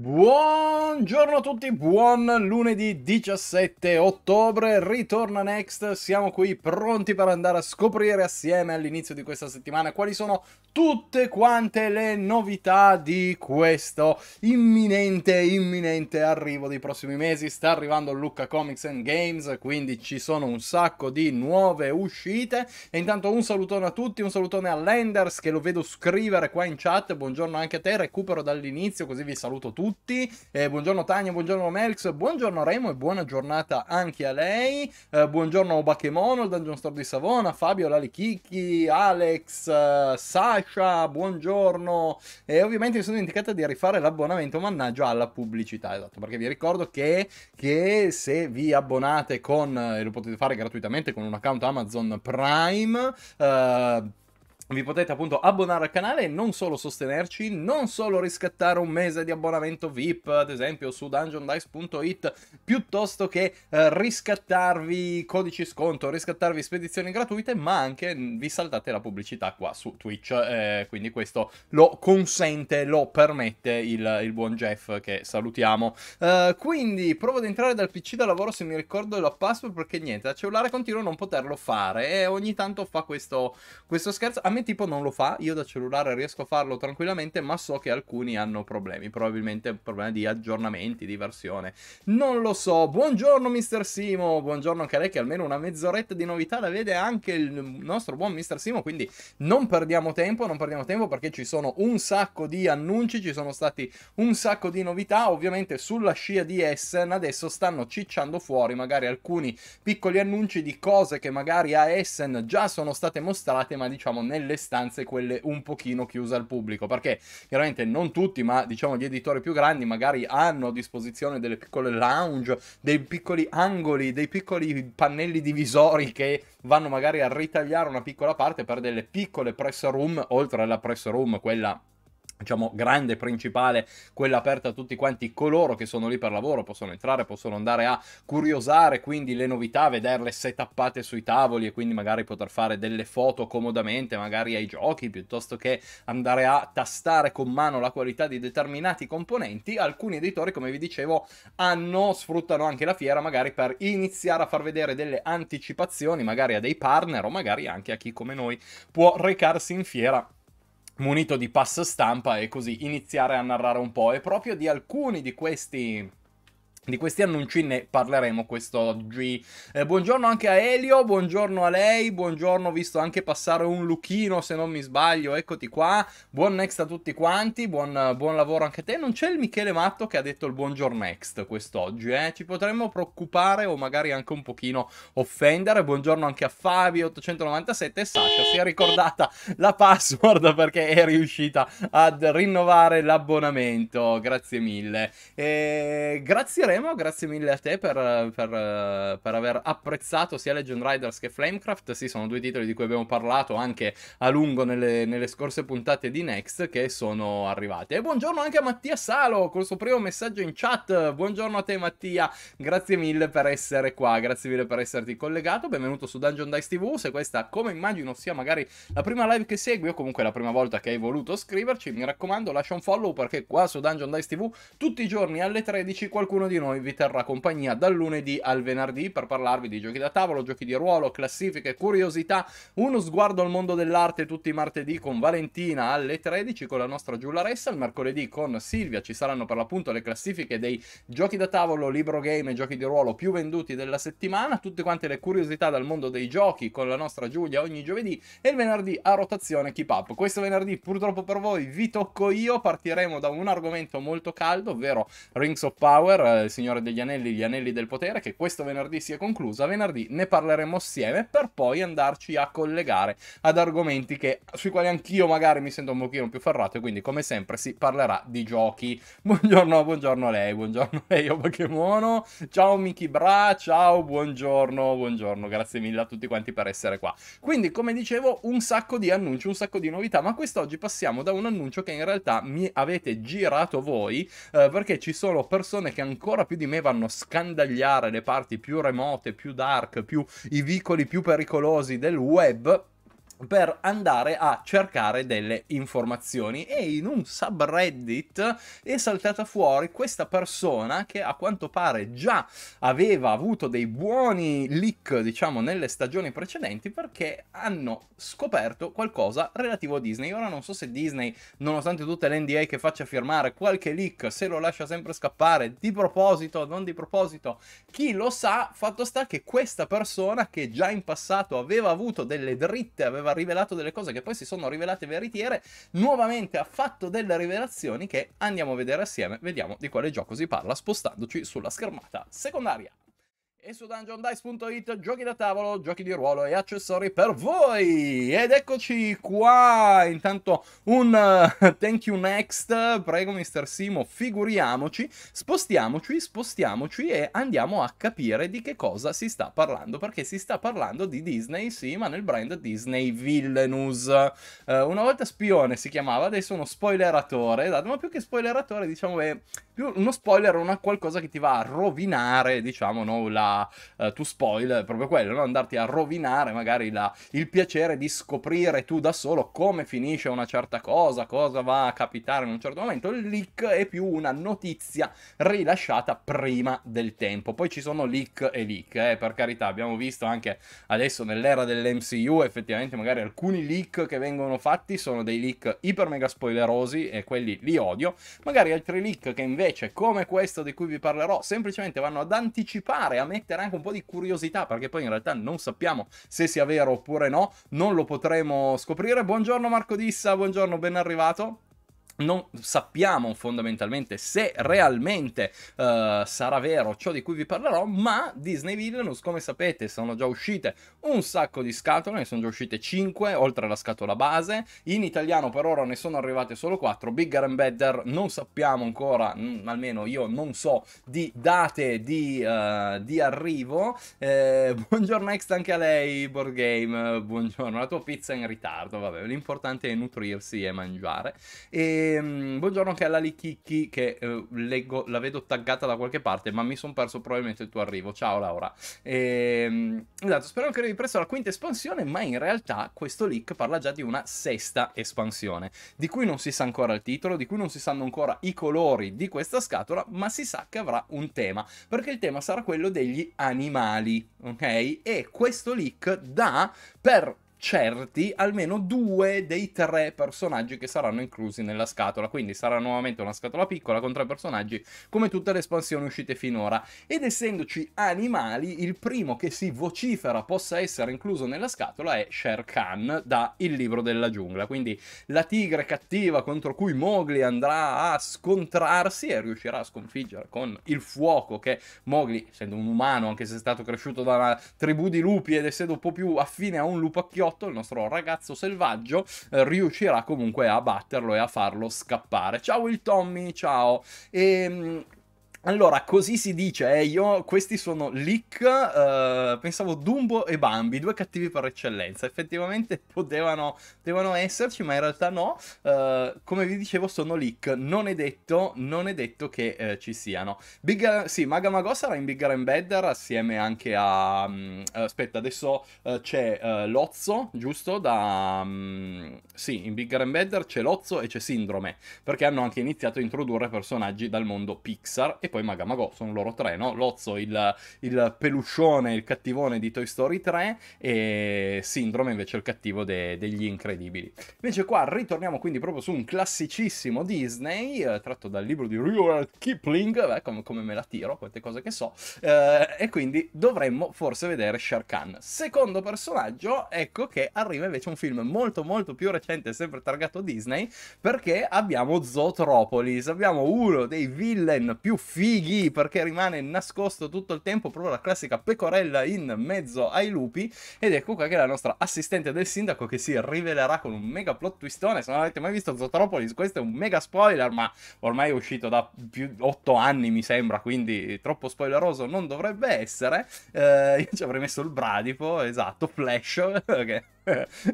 Buongiorno a tutti, buon lunedì 17 ottobre, ritorna Next, siamo qui pronti per andare a scoprire assieme all'inizio di questa settimana quali sono tutte quante le novità di questo imminente, imminente arrivo dei prossimi mesi, sta arrivando Lucca Comics and Games, quindi ci sono un sacco di nuove uscite e intanto un salutone a tutti, un salutone a Lenders che lo vedo scrivere qua in chat, buongiorno anche a te, recupero dall'inizio così vi saluto tutti tutti. Eh, buongiorno Tania, buongiorno Melx, buongiorno Remo e buona giornata anche a lei. Eh, buongiorno Bakemono, il Dungeon Store di Savona, Fabio Lalichicchi, Alex, uh, Sasha, buongiorno. E eh, ovviamente mi sono dimenticata di rifare l'abbonamento, mannaggia, alla pubblicità, esatto, perché vi ricordo che, che se vi abbonate con, eh, e lo potete fare gratuitamente con un account Amazon Prime, uh, vi potete appunto abbonare al canale e non solo sostenerci, non solo riscattare un mese di abbonamento VIP, ad esempio su dungeondice.it, piuttosto che eh, riscattarvi codici sconto, riscattarvi spedizioni gratuite, ma anche vi saltate la pubblicità qua su Twitch, eh, quindi questo lo consente, lo permette il, il buon Jeff che salutiamo. Eh, quindi provo ad entrare dal PC da lavoro se mi ricordo la password perché niente, la cellulare continuo a non poterlo fare e ogni tanto fa questo, questo scherzo. A me me tipo non lo fa, io da cellulare riesco a farlo tranquillamente, ma so che alcuni hanno problemi, probabilmente problemi di aggiornamenti, di versione. Non lo so. Buongiorno Mr. Simo, buongiorno anche a lei che almeno una mezz'oretta di novità la vede anche il nostro buon Mr. Simo, quindi non perdiamo tempo, non perdiamo tempo perché ci sono un sacco di annunci, ci sono stati un sacco di novità, ovviamente sulla scia di Essen adesso stanno cicciando fuori magari alcuni piccoli annunci di cose che magari a Essen già sono state mostrate, ma diciamo nel nelle stanze quelle un pochino chiuse al pubblico, perché chiaramente non tutti, ma diciamo gli editori più grandi magari hanno a disposizione delle piccole lounge, dei piccoli angoli, dei piccoli pannelli divisori che vanno magari a ritagliare una piccola parte per delle piccole press room, oltre alla press room, quella diciamo, grande principale, quella aperta a tutti quanti coloro che sono lì per lavoro, possono entrare, possono andare a curiosare quindi le novità, vederle setappate sui tavoli e quindi magari poter fare delle foto comodamente, magari ai giochi, piuttosto che andare a tastare con mano la qualità di determinati componenti. Alcuni editori, come vi dicevo, hanno, sfruttano anche la fiera magari per iniziare a far vedere delle anticipazioni, magari a dei partner o magari anche a chi come noi può recarsi in fiera munito di passa stampa e così iniziare a narrare un po' e proprio di alcuni di questi di questi annunci ne parleremo quest'oggi. Eh, buongiorno anche a Elio, buongiorno a lei, buongiorno, visto anche passare un Luchino se non mi sbaglio, eccoti qua. Buon Next a tutti quanti, buon, buon lavoro anche a te. Non c'è il Michele Matto che ha detto il buongiorno Next quest'oggi, eh? Ci potremmo preoccupare o magari anche un pochino offendere. Buongiorno anche a Fabio 897 e Sasha si è ricordata la password perché è riuscita ad rinnovare l'abbonamento. Grazie mille. Eh, grazie Sanremo, grazie mille a te per, per, per, aver apprezzato sia Legend Riders che Flamecraft, sì sono due titoli di cui abbiamo parlato anche a lungo nelle, nelle scorse puntate di Next che sono arrivate. E buongiorno anche a Mattia Salo col suo primo messaggio in chat, buongiorno a te Mattia, grazie mille per essere qua, grazie mille per esserti collegato, benvenuto su Dungeon Dice TV, se questa come immagino sia magari la prima live che segui o comunque la prima volta che hai voluto scriverci, mi raccomando lascia un follow perché qua su Dungeon Dice TV tutti i giorni alle 13 qualcuno di noi noi vi terrà compagnia dal lunedì al venerdì per parlarvi di giochi da tavolo, giochi di ruolo, classifiche, curiosità, uno sguardo al mondo dell'arte tutti i martedì con Valentina alle 13 con la nostra Giularessa, il mercoledì con Silvia ci saranno per l'appunto le classifiche dei giochi da tavolo, libro game e giochi di ruolo più venduti della settimana, tutte quante le curiosità dal mondo dei giochi con la nostra Giulia ogni giovedì e il venerdì a rotazione Keep Up. Questo venerdì purtroppo per voi vi tocco io, partiremo da un argomento molto caldo, ovvero Rings of Power, eh, Signore degli Anelli, Gli Anelli del Potere, che questo venerdì si è conclusa. Venerdì ne parleremo assieme per poi andarci a collegare ad argomenti che, sui quali anch'io magari mi sento un pochino più ferrato e quindi come sempre si parlerà di giochi. Buongiorno, buongiorno a lei, buongiorno a lei, o Pokémono. Ciao Miki Bra, ciao, buongiorno, buongiorno, grazie mille a tutti quanti per essere qua. Quindi, come dicevo, un sacco di annunci, un sacco di novità, ma quest'oggi passiamo da un annuncio che in realtà mi avete girato voi eh, perché ci sono persone che ancora ancora più di me vanno a scandagliare le parti più remote, più dark, più i vicoli più pericolosi del web per andare a cercare delle informazioni e in un subreddit è saltata fuori questa persona che a quanto pare già aveva avuto dei buoni leak diciamo nelle stagioni precedenti perché hanno scoperto qualcosa relativo a Disney ora non so se Disney nonostante tutte le NDA che faccia firmare qualche leak se lo lascia sempre scappare di proposito non di proposito chi lo sa fatto sta che questa persona che già in passato aveva avuto delle dritte aveva aveva rivelato delle cose che poi si sono rivelate veritiere, nuovamente ha fatto delle rivelazioni che andiamo a vedere assieme, vediamo di quale gioco si parla spostandoci sulla schermata secondaria e su dungeondice.it giochi da tavolo, giochi di ruolo e accessori per voi. Ed eccoci qua, intanto un uh, thank you next, prego Mr. Simo, figuriamoci, spostiamoci, spostiamoci e andiamo a capire di che cosa si sta parlando, perché si sta parlando di Disney, sì, ma nel brand Disney Villainous. Uh, eh, una volta spione si chiamava, adesso uno spoileratore, esatto, ma più che spoileratore diciamo che... Eh, più uno spoiler o una qualcosa che ti va a rovinare, diciamo, no, la uh, eh, tu spoil, proprio quello, no? andarti a rovinare magari la, il piacere di scoprire tu da solo come finisce una certa cosa, cosa va a capitare in un certo momento. Il leak è più una notizia rilasciata prima del tempo. Poi ci sono leak e leak, eh, per carità, abbiamo visto anche adesso nell'era dell'MCU effettivamente magari alcuni leak che vengono fatti sono dei leak iper mega spoilerosi e quelli li odio, magari altri leak che invece invece come questo di cui vi parlerò semplicemente vanno ad anticipare, a mettere anche un po' di curiosità perché poi in realtà non sappiamo se sia vero oppure no, non lo potremo scoprire. Buongiorno Marco Dissa, buongiorno, ben arrivato non sappiamo fondamentalmente se realmente uh, sarà vero ciò di cui vi parlerò, ma Disney Villainous, come sapete, sono già uscite un sacco di scatole, ne sono già uscite 5, oltre alla scatola base. In italiano per ora ne sono arrivate solo 4. Bigger and Better non sappiamo ancora, mm, almeno io non so, di date di, uh, di arrivo. Eh, buongiorno Next anche a lei, Board Game, buongiorno. La tua pizza è in ritardo, vabbè, l'importante è nutrirsi e mangiare. E e um, buongiorno anche alla Lichicchi che eh, leggo, la vedo taggata da qualche parte, ma mi sono perso probabilmente il tuo arrivo. Ciao Laura. E, ehm, esatto, spero che arrivi presto la quinta espansione, ma in realtà questo leak parla già di una sesta espansione, di cui non si sa ancora il titolo, di cui non si sanno ancora i colori di questa scatola, ma si sa che avrà un tema, perché il tema sarà quello degli animali, ok? E questo leak dà per certi almeno due dei tre personaggi che saranno inclusi nella scatola. Quindi sarà nuovamente una scatola piccola con tre personaggi, come tutte le espansioni uscite finora. Ed essendoci animali, il primo che si vocifera possa essere incluso nella scatola è Sher Khan da Il libro della giungla. Quindi la tigre cattiva contro cui Mowgli andrà a scontrarsi e riuscirà a sconfiggere con il fuoco che Mowgli, essendo un umano, anche se è stato cresciuto da una tribù di lupi ed essendo un po' più affine a un lupacchiotto, g il nostro ragazzo selvaggio eh, riuscirà comunque a batterlo e a farlo scappare. Ciao il Tommy, ciao! E ehm, allora, così si dice, eh, io, questi sono Lick, eh, pensavo Dumbo e Bambi, due cattivi per eccellenza, effettivamente potevano, potevano esserci, ma in realtà no, eh, come vi dicevo sono Lick, non è detto, non è detto che eh, ci siano. Big, sì, Maga Mago sarà in Bigger and Better assieme anche a, um, aspetta, adesso eh, c'è Lozzo, giusto? Da, um, sì, in Bigger and Better c'è Lozzo e c'è Sindrome, perché hanno anche iniziato a introdurre personaggi dal mondo Pixar E e poi Magamago, sono loro tre, no? Lozzo, il, il peluscione, il cattivone di Toy Story 3 e Sindrome invece il cattivo de, degli Incredibili. Invece qua ritorniamo quindi proprio su un classicissimo Disney, eh, tratto dal libro di Rudyard Kipling, beh, come, come, me la tiro, quante cose che so, eh, e quindi dovremmo forse vedere Shark Khan. Secondo personaggio, ecco che arriva invece un film molto molto più recente, sempre targato Disney, perché abbiamo Zootropolis, abbiamo uno dei villain più fichi fighi perché rimane nascosto tutto il tempo, proprio la classica pecorella in mezzo ai lupi ed ecco qua che è la nostra assistente del sindaco che si rivelerà con un mega plot twistone, se non avete mai visto Zotropolis questo è un mega spoiler ma ormai è uscito da più di 8 anni mi sembra quindi troppo spoileroso non dovrebbe essere, eh, io ci avrei messo il bradipo, esatto, Flash che,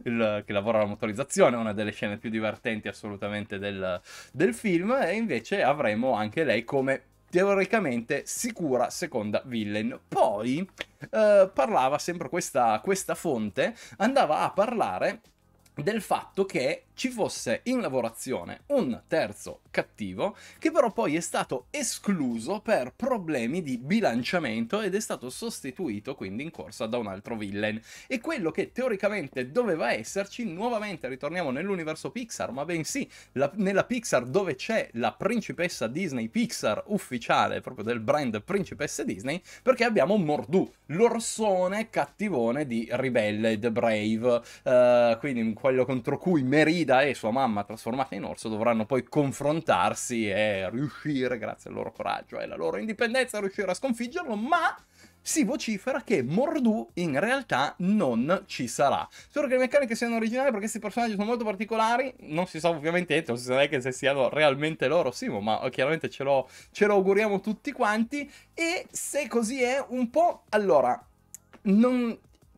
il, che lavora alla motorizzazione, una delle scene più divertenti assolutamente del, del film e invece avremo anche lei come teoricamente sicura seconda villain. Poi eh, parlava sempre questa, questa fonte, andava a parlare del fatto che ci fosse in lavorazione un terzo cattivo che però poi è stato escluso per problemi di bilanciamento ed è stato sostituito quindi in corsa da un altro villain e quello che teoricamente doveva esserci nuovamente ritorniamo nell'universo Pixar ma bensì la, nella Pixar dove c'è la principessa Disney Pixar ufficiale proprio del brand principessa Disney perché abbiamo Mordu l'orsone cattivone di Ribelle The Brave uh, quindi quello contro cui Merida e sua mamma trasformata in orso dovranno poi confrontarsi e riuscire, grazie al loro coraggio e alla loro indipendenza, a riuscire a sconfiggerlo, ma si vocifera che Mordu in realtà non ci sarà. Spero che le meccaniche siano originali perché questi personaggi sono molto particolari, non si sa ovviamente, non si sa neanche se siano realmente loro, sì, ma chiaramente ce lo, ce lo auguriamo tutti quanti e se così è un po'... Allora, non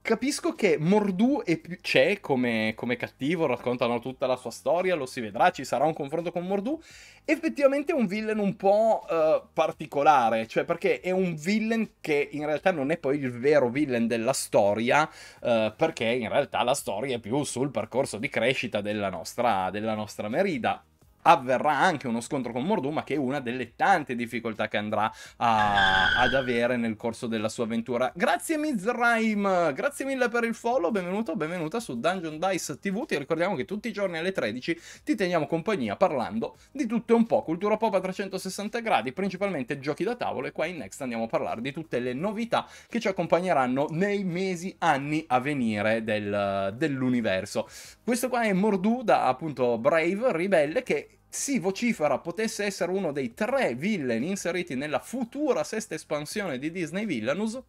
capisco che Mordu è più... c'è come, come, cattivo, raccontano tutta la sua storia, lo si vedrà, ci sarà un confronto con Mordu. Effettivamente è un villain un po' uh, particolare, cioè perché è un villain che in realtà non è poi il vero villain della storia, uh, perché in realtà la storia è più sul percorso di crescita della nostra, della nostra Merida avverrà anche uno scontro con Morduma, che è una delle tante difficoltà che andrà a, ad avere nel corso della sua avventura. Grazie Mizraim, grazie mille per il follow, benvenuto, benvenuta su Dungeon Dice TV, ti ricordiamo che tutti i giorni alle 13 ti teniamo compagnia parlando di tutto e un po', cultura pop a 360 gradi, principalmente giochi da tavolo e qua in Next andiamo a parlare di tutte le novità che ci accompagneranno nei mesi, anni a venire del, dell'universo. Questo qua è Mordu da appunto Brave Ribelle che si vocifera potesse essere uno dei tre villain inseriti nella futura sesta espansione di Disney Villainous,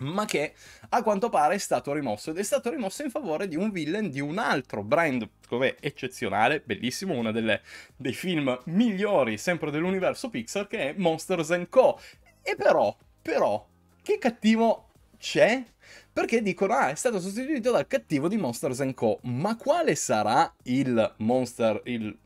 ma che a quanto pare è stato rimosso ed è stato rimosso in favore di un villain di un altro brand come eccezionale, bellissimo, uno delle, dei film migliori sempre dell'universo Pixar che è Monsters Co. E però, però, che cattivo c'è? Perché dicono, ah, è stato sostituito dal cattivo di Monsters Co. Ma quale sarà il monster, il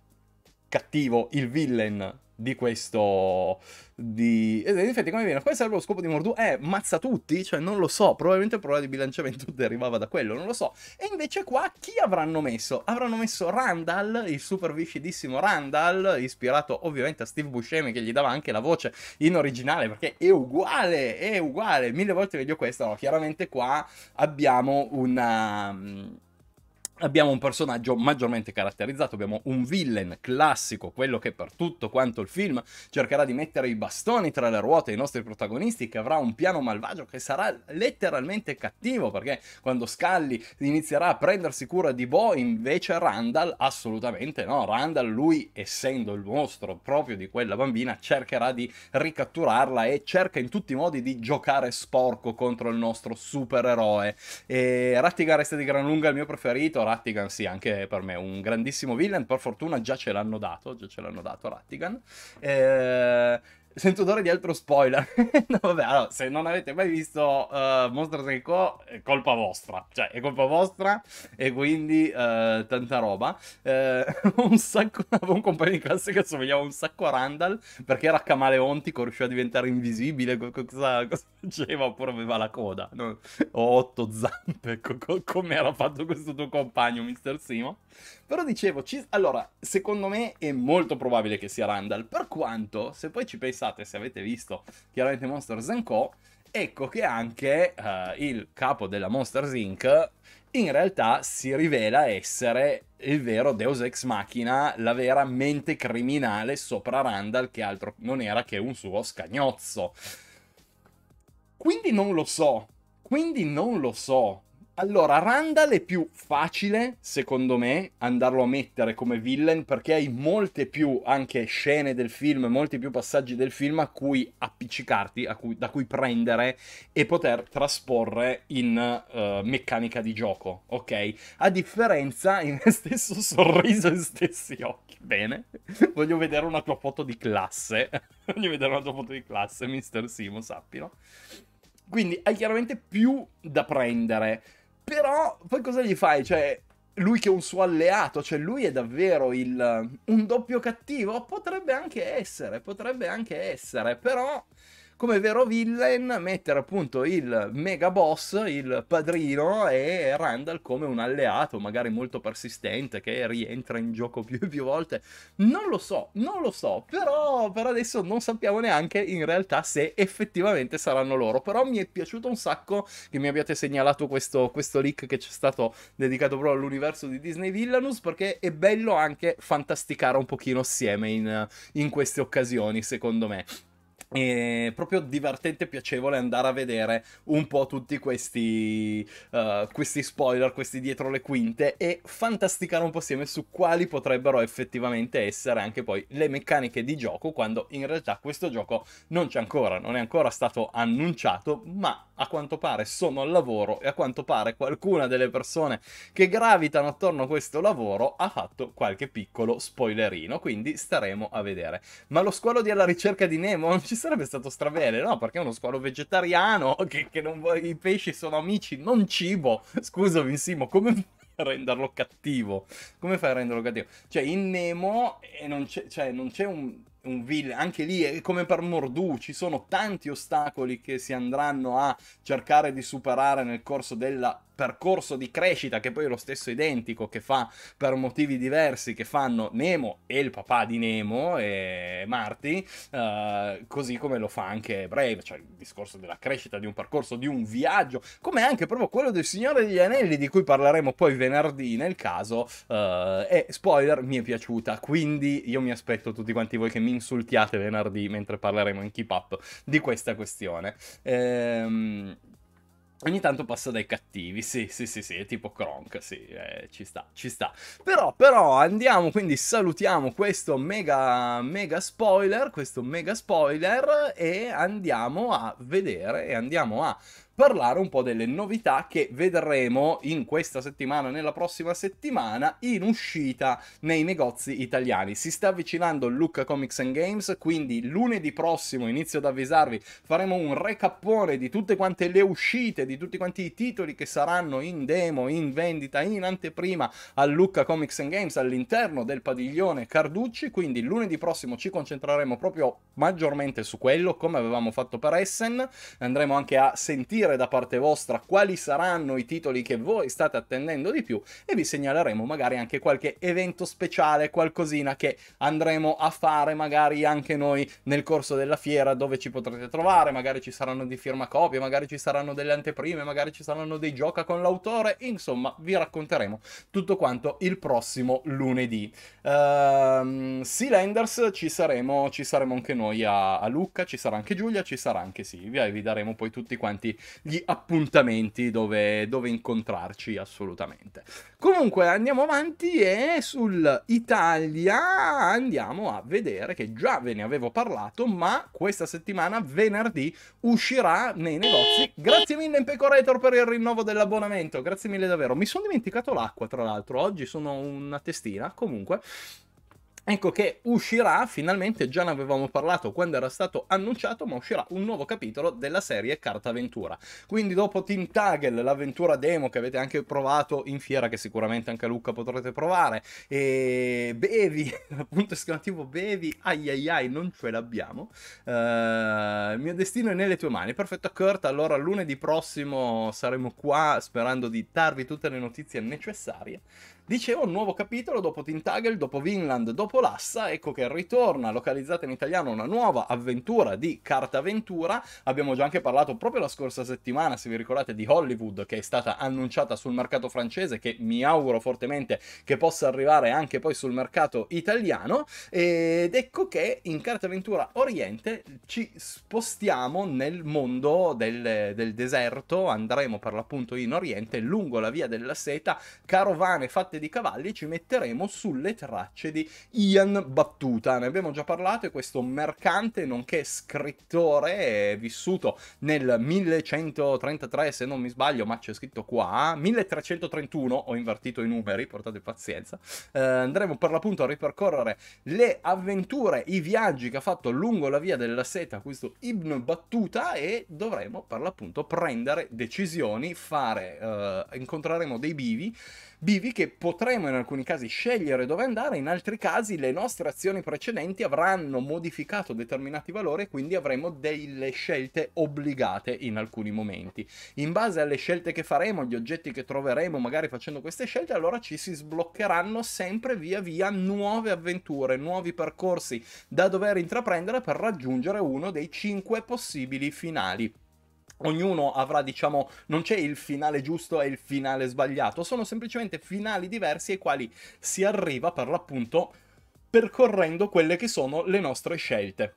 cattivo, il villain di questo... Di... Eh, in effetti come viene? Quale sarebbe lo scopo di Mordu? Eh, mazza tutti? Cioè non lo so, probabilmente il problema di bilanciamento derivava da quello, non lo so. E invece qua chi avranno messo? Avranno messo Randall, il super viscidissimo Randall, ispirato ovviamente a Steve Buscemi che gli dava anche la voce in originale perché è uguale, è uguale, mille volte meglio questo. No, chiaramente qua abbiamo una Abbiamo un personaggio maggiormente caratterizzato, abbiamo un villain classico, quello che per tutto quanto il film cercherà di mettere i bastoni tra le ruote ai nostri protagonisti, che avrà un piano malvagio che sarà letteralmente cattivo, perché quando Scully inizierà a prendersi cura di Bo, invece Randall assolutamente no, Randall lui essendo il mostro proprio di quella bambina cercherà di ricatturarla e cerca in tutti i modi di giocare sporco contro il nostro supereroe. E Rattigar resta di gran lunga il mio preferito, Rattigan sì, anche per me un grandissimo villain, per fortuna già ce l'hanno dato, già ce l'hanno dato Rattigan. Eh, Sento odore di altro spoiler. no, vabbè, allora, se non avete mai visto uh, eh, Monsters Co, è colpa vostra. Cioè, è colpa vostra e quindi uh, tanta roba. Uh, un sacco, avevo un compagno di classe che assomigliava un sacco a Randall perché era camaleontico, riusciva a diventare invisibile, cosa, cosa faceva, oppure aveva la coda. No? Ho otto zampe, co- co- come era fatto questo tuo compagno, Mr. Simo. Però dicevo, ci... allora, secondo me è molto probabile che sia Randall, per quanto, se poi ci pensate, se avete visto chiaramente Monsters Co., ecco che anche uh, il capo della Monsters Inc. in realtà si rivela essere il vero Deus Ex Machina, la vera mente criminale sopra Randall, che altro non era che un suo scagnozzo. Quindi non lo so, quindi non lo so. Allora, Randall è più facile, secondo me, andarlo a mettere come villain perché hai molte più anche scene del film, molti più passaggi del film a cui appiccicarti, a cui, da cui prendere e poter trasporre in uh, meccanica di gioco, ok? A differenza, in stesso sorriso e stessi occhi. Bene, voglio vedere una tua foto di classe. voglio vedere una tua foto di classe, Mr. Simo, sappilo. Quindi hai chiaramente più da prendere. Però poi cosa gli fai? Cioè, lui che è un suo alleato, cioè lui è davvero il, un doppio cattivo? Potrebbe anche essere, potrebbe anche essere, però come vero villain mettere appunto il mega boss, il padrino e Randall come un alleato magari molto persistente che rientra in gioco più e più volte. Non lo so, non lo so, però per adesso non sappiamo neanche in realtà se effettivamente saranno loro, però mi è piaciuto un sacco che mi abbiate segnalato questo, questo leak che c'è stato dedicato proprio all'universo di Disney Villanus perché è bello anche fantasticare un pochino assieme in, in queste occasioni secondo me è proprio divertente e piacevole andare a vedere un po' tutti questi, uh, questi spoiler, questi dietro le quinte e fantasticare un po' insieme su quali potrebbero effettivamente essere anche poi le meccaniche di gioco quando in realtà questo gioco non c'è ancora, non è ancora stato annunciato, ma a quanto pare sono al lavoro e a quanto pare qualcuna delle persone che gravitano attorno a questo lavoro ha fatto qualche piccolo spoilerino, quindi staremo a vedere. Ma lo squalo di alla ricerca di Nemo non ci sarebbe stato strabene, no? Perché è uno squalo vegetariano che, che non vuole... i pesci sono amici, non cibo. Scusami Simo, come renderlo cattivo? Come fai a renderlo cattivo? Cioè, in Nemo eh, non c'è, cioè, non c'è un un villain, anche lì è come per Mordu, ci sono tanti ostacoli che si andranno a cercare di superare nel corso della percorso di crescita che poi è lo stesso identico che fa per motivi diversi che fanno Nemo e il papà di Nemo e Marty, eh, così come lo fa anche Brave, cioè il discorso della crescita, di un percorso, di un viaggio, come anche proprio quello del Signore degli Anelli di cui parleremo poi venerdì nel caso, eh, e spoiler mi è piaciuta, quindi io mi aspetto tutti quanti voi che mi insultiate venerdì mentre parleremo in Keep Up di questa questione. Ehm Ogni tanto passa dai cattivi, sì, sì, sì, sì, tipo Kronk, sì, eh, ci sta, ci sta. Però, però, andiamo, quindi salutiamo questo mega, mega spoiler, questo mega spoiler e andiamo a vedere e andiamo a parlare un po' delle novità che vedremo in questa settimana nella prossima settimana in uscita nei negozi italiani. Si sta avvicinando Lucca Comics and Games, quindi lunedì prossimo, inizio ad avvisarvi, faremo un recappone di tutte quante le uscite, di tutti quanti i titoli che saranno in demo, in vendita, in anteprima a Lucca Comics and Games all'interno del padiglione Carducci, quindi lunedì prossimo ci concentreremo proprio maggiormente su quello, come avevamo fatto per Essen, andremo anche a sentire sapere da parte vostra quali saranno i titoli che voi state attendendo di più e vi segnaleremo magari anche qualche evento speciale, qualcosina che andremo a fare magari anche noi nel corso della fiera dove ci potrete trovare, magari ci saranno di copie, magari ci saranno delle anteprime, magari ci saranno dei gioca con l'autore, insomma vi racconteremo tutto quanto il prossimo lunedì. Uh, ehm, Sealanders ci saremo, ci saremo anche noi a, a Lucca, ci sarà anche Giulia, ci sarà anche Silvia e vi daremo poi tutti quanti gli appuntamenti dove, dove incontrarci assolutamente. Comunque andiamo avanti e sull'Italia andiamo a vedere che già ve ne avevo parlato, ma questa settimana, venerdì, uscirà nei negozi. Grazie mille Impecorator per il rinnovo dell'abbonamento, grazie mille davvero. Mi sono dimenticato l'acqua, tra l'altro, oggi sono una testina, comunque. Ecco che uscirà finalmente, già ne avevamo parlato quando era stato annunciato, ma uscirà un nuovo capitolo della serie Carta Aventura. Quindi dopo Team Tagel, l'avventura demo che avete anche provato in fiera, che sicuramente anche a Lucca potrete provare, e Bevi, appunto esclamativo Bevi, ai ai ai, non ce l'abbiamo. Uh, il mio destino è nelle tue mani. Perfetto Kurt, allora lunedì prossimo saremo qua sperando di darvi tutte le notizie necessarie. Dicevo, oh, un nuovo capitolo dopo Tintagel, dopo Vinland, dopo Lassa, ecco che ritorna localizzata in italiano una nuova avventura di carta avventura. Abbiamo già anche parlato proprio la scorsa settimana, se vi ricordate, di Hollywood che è stata annunciata sul mercato francese, che mi auguro fortemente che possa arrivare anche poi sul mercato italiano. Ed ecco che in carta avventura Oriente ci spostiamo nel mondo del, del deserto, andremo per l'appunto in Oriente, lungo la via della seta, carovane fatte di cavalli ci metteremo sulle tracce di Ian Battuta. Ne abbiamo già parlato, è questo mercante nonché scrittore vissuto nel 1133 se non mi sbaglio, ma c'è scritto qua, 1331, ho invertito i numeri, portate pazienza. Eh, andremo per l'appunto a ripercorrere le avventure, i viaggi che ha fatto lungo la via della seta questo Ibn Battuta e dovremo per l'appunto prendere decisioni, fare, eh, incontreremo dei bivi bivi che potremo in alcuni casi scegliere dove andare, in altri casi le nostre azioni precedenti avranno modificato determinati valori e quindi avremo delle scelte obbligate in alcuni momenti. In base alle scelte che faremo, gli oggetti che troveremo magari facendo queste scelte, allora ci si sbloccheranno sempre via via nuove avventure, nuovi percorsi da dover intraprendere per raggiungere uno dei cinque possibili finali ognuno avrà, diciamo, non c'è il finale giusto e il finale sbagliato, sono semplicemente finali diversi ai quali si arriva per l'appunto percorrendo quelle che sono le nostre scelte.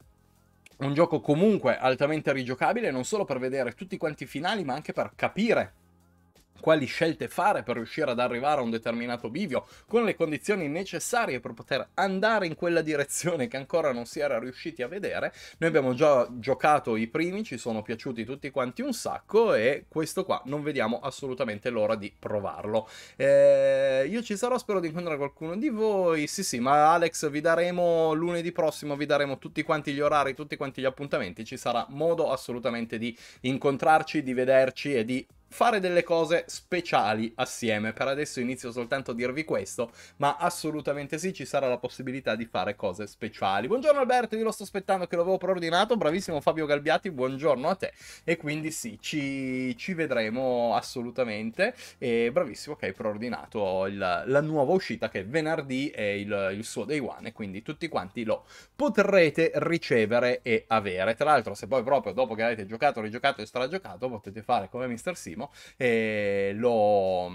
Un gioco comunque altamente rigiocabile non solo per vedere tutti quanti i finali, ma anche per capire quali scelte fare per riuscire ad arrivare a un determinato bivio, con le condizioni necessarie per poter andare in quella direzione che ancora non si era riusciti a vedere. Noi abbiamo già giocato i primi, ci sono piaciuti tutti quanti un sacco e questo qua non vediamo assolutamente l'ora di provarlo. Eh, io ci sarò, spero di incontrare qualcuno di voi. Sì, sì, ma Alex vi daremo lunedì prossimo, vi daremo tutti quanti gli orari, tutti quanti gli appuntamenti, ci sarà modo assolutamente di incontrarci, di vederci e di fare delle cose speciali assieme. Per adesso inizio soltanto a dirvi questo, ma assolutamente sì, ci sarà la possibilità di fare cose speciali. Buongiorno Alberto, io lo sto aspettando che l'avevo preordinato, bravissimo Fabio Galbiati, buongiorno a te. E quindi sì, ci, ci vedremo assolutamente. E bravissimo che hai preordinato il, la nuova uscita che venerdì è il, il suo day one, e quindi tutti quanti lo potrete ricevere e avere. Tra l'altro, se poi proprio dopo che avete giocato, rigiocato e stragiocato, potete fare come Mr. Simo Palermo e eh, lo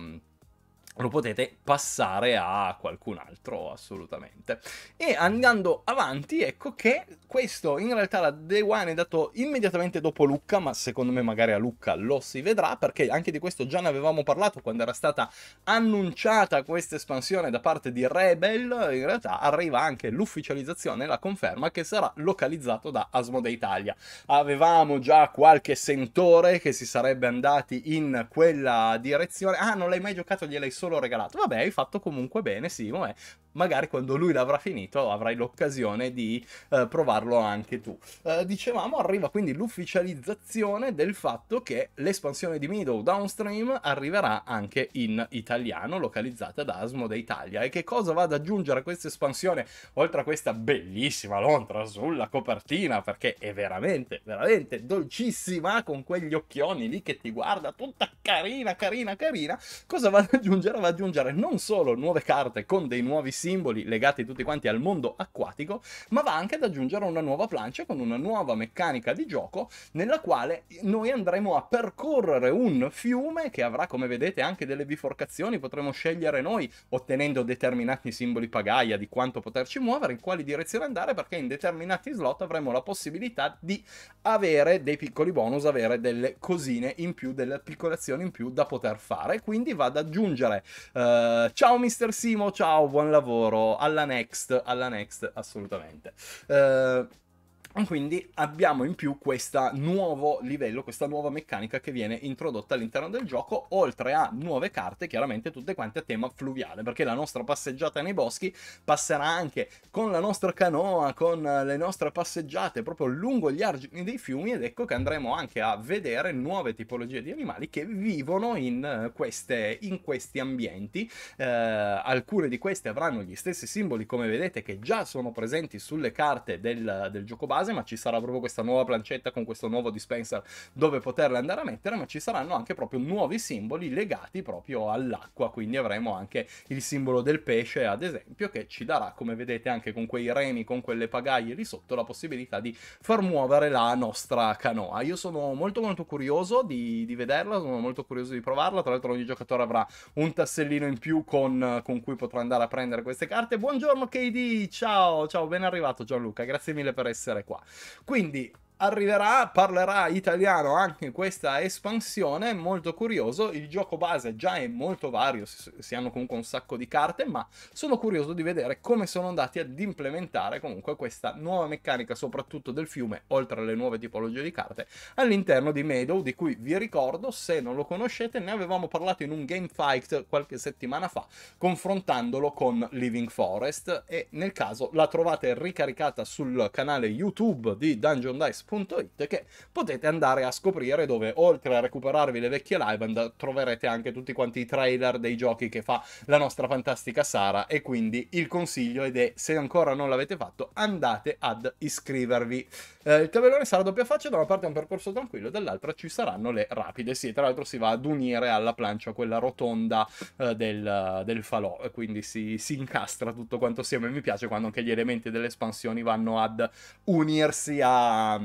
lo potete passare a qualcun altro assolutamente. E andando avanti, ecco che questo in realtà la Day One è dato immediatamente dopo Lucca, ma secondo me magari a Lucca lo si vedrà, perché anche di questo già ne avevamo parlato quando era stata annunciata questa espansione da parte di Rebel, in realtà arriva anche l'ufficializzazione e la conferma che sarà localizzato da Asmode Italia. Avevamo già qualche sentore che si sarebbe andati in quella direzione. Ah, non l'hai mai giocato, gliel'hai solo solo regalato. Vabbè, hai fatto comunque bene, sì, vabbè. Magari quando lui l'avrà finito avrai l'occasione di eh, provarlo anche tu. Eh, dicevamo, arriva quindi l'ufficializzazione del fatto che l'espansione di Meadow Downstream arriverà anche in italiano, localizzata da Asmodee Italia. E che cosa va ad aggiungere a questa espansione, oltre a questa bellissima lontra sulla copertina, perché è veramente, veramente dolcissima con quegli occhioni lì che ti guarda, tutta carina, carina, carina. Cosa va ad aggiungere andava aggiungere non solo nuove carte con dei nuovi simboli legati tutti quanti al mondo acquatico, ma va anche ad aggiungere una nuova plancia con una nuova meccanica di gioco nella quale noi andremo a percorrere un fiume che avrà come vedete anche delle biforcazioni, potremo scegliere noi ottenendo determinati simboli pagaia di quanto poterci muovere, in quali direzione andare perché in determinati slot avremo la possibilità di avere dei piccoli bonus, avere delle cosine in più, delle piccole azioni in più da poter fare, quindi va ad aggiungere Uh, ciao Mr. Simo, ciao, buon lavoro. Alla next, alla next, assolutamente. Uh, quindi abbiamo in più questo nuovo livello, questa nuova meccanica che viene introdotta all'interno del gioco, oltre a nuove carte, chiaramente tutte quante a tema fluviale, perché la nostra passeggiata nei boschi passerà anche con la nostra canoa, con le nostre passeggiate proprio lungo gli argini dei fiumi ed ecco che andremo anche a vedere nuove tipologie di animali che vivono in, eh, queste, in questi ambienti. Eh, alcune di queste avranno gli stessi simboli, come vedete, che già sono presenti sulle carte del, del gioco base base, ma ci sarà proprio questa nuova plancetta con questo nuovo dispenser dove poterle andare a mettere, ma ci saranno anche proprio nuovi simboli legati proprio all'acqua, quindi avremo anche il simbolo del pesce, ad esempio, che ci darà, come vedete anche con quei remi, con quelle pagaie lì sotto, la possibilità di far muovere la nostra canoa. Io sono molto molto curioso di, di vederla, sono molto curioso di provarla, tra l'altro ogni giocatore avrà un tassellino in più con, con cui potrà andare a prendere queste carte. Buongiorno KD, ciao, ciao, ben arrivato Gianluca, grazie mille per essere qui qua. Quindi arriverà, parlerà italiano anche questa espansione, molto curioso, il gioco base già è molto vario, si hanno comunque un sacco di carte, ma sono curioso di vedere come sono andati ad implementare comunque questa nuova meccanica, soprattutto del fiume, oltre alle nuove tipologie di carte, all'interno di Meadow, di cui vi ricordo, se non lo conoscete, ne avevamo parlato in un game fight qualche settimana fa, confrontandolo con Living Forest, e nel caso la trovate ricaricata sul canale YouTube di Dungeon Dice podcast.it che potete andare a scoprire dove oltre a recuperarvi le vecchie live and- troverete anche tutti quanti i trailer dei giochi che fa la nostra fantastica Sara e quindi il consiglio ed è se ancora non l'avete fatto andate ad iscrivervi. Eh, il tabellone sarà a doppia faccia, da una parte è un percorso tranquillo, dall'altra ci saranno le rapide, sì, tra l'altro si va ad unire alla plancia quella rotonda eh, del, del, falò e quindi si, si incastra tutto quanto assieme, mi piace quando anche gli elementi delle espansioni vanno ad unirsi a,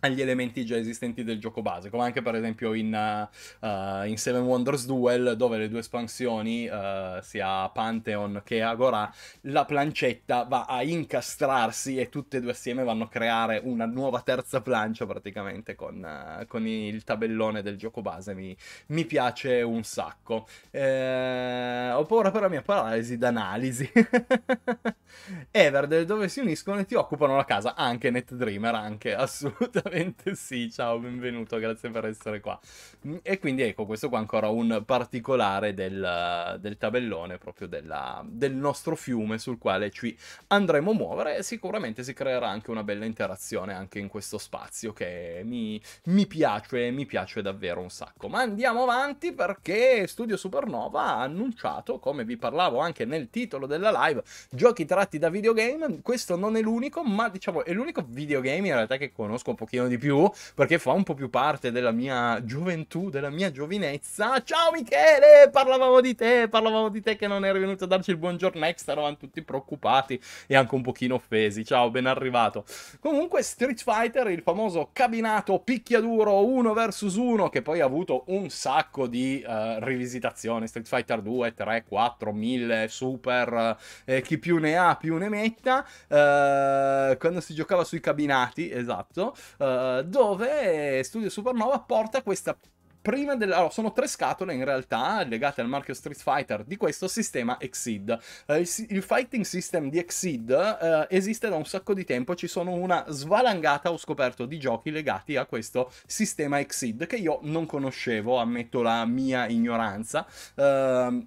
agli elementi già esistenti del gioco base, come anche per esempio in, uh, in Seven Wonders Duel, dove le due espansioni, uh, sia Pantheon che Agora, la plancetta va a incastrarsi e tutte e due assieme vanno a creare una nuova terza plancia praticamente con, eh, con il tabellone del gioco base, mi, mi piace un sacco. Eh, ho paura per la mia paralisi d'analisi. Everdell dove si uniscono e ti occupano la casa, anche Net Dreamer, anche assolutamente Assolutamente sì, ciao, benvenuto, grazie per essere qua. Mm, e quindi ecco, questo qua è ancora un particolare del, del tabellone, proprio della, del nostro fiume sul quale ci andremo a muovere e sicuramente si creerà anche una bella interazione anche in questo spazio che mi, mi piace, mi piace davvero un sacco. Ma andiamo avanti perché Studio Supernova ha annunciato, come vi parlavo anche nel titolo della live, giochi tratti da videogame, questo non è l'unico, ma diciamo è l'unico videogame in realtà che conosco un pochino pochettino di più perché fa un po' più parte della mia gioventù, della mia giovinezza. Ciao Michele, parlavamo di te, parlavamo di te che non eri venuto a darci il buongiorno extra, eravamo tutti preoccupati e anche un pochino offesi. Ciao, ben arrivato. Comunque Street Fighter, il famoso cabinato picchiaduro 1 vs 1 che poi ha avuto un sacco di uh, rivisitazioni, Street Fighter 2, 3, 4, 1000, Super, eh, chi più ne ha più ne metta. Uh, quando si giocava sui cabinati, esatto, uh, eh, dove Studio Supernova porta questa prima del... Allora, sono tre scatole in realtà legate al marchio Street Fighter di questo sistema Exceed. Uh, eh, il, il, fighting system di Exceed uh, eh, esiste da un sacco di tempo, ci sono una svalangata, ho scoperto, di giochi legati a questo sistema Exceed che io non conoscevo, ammetto la mia ignoranza. Uh,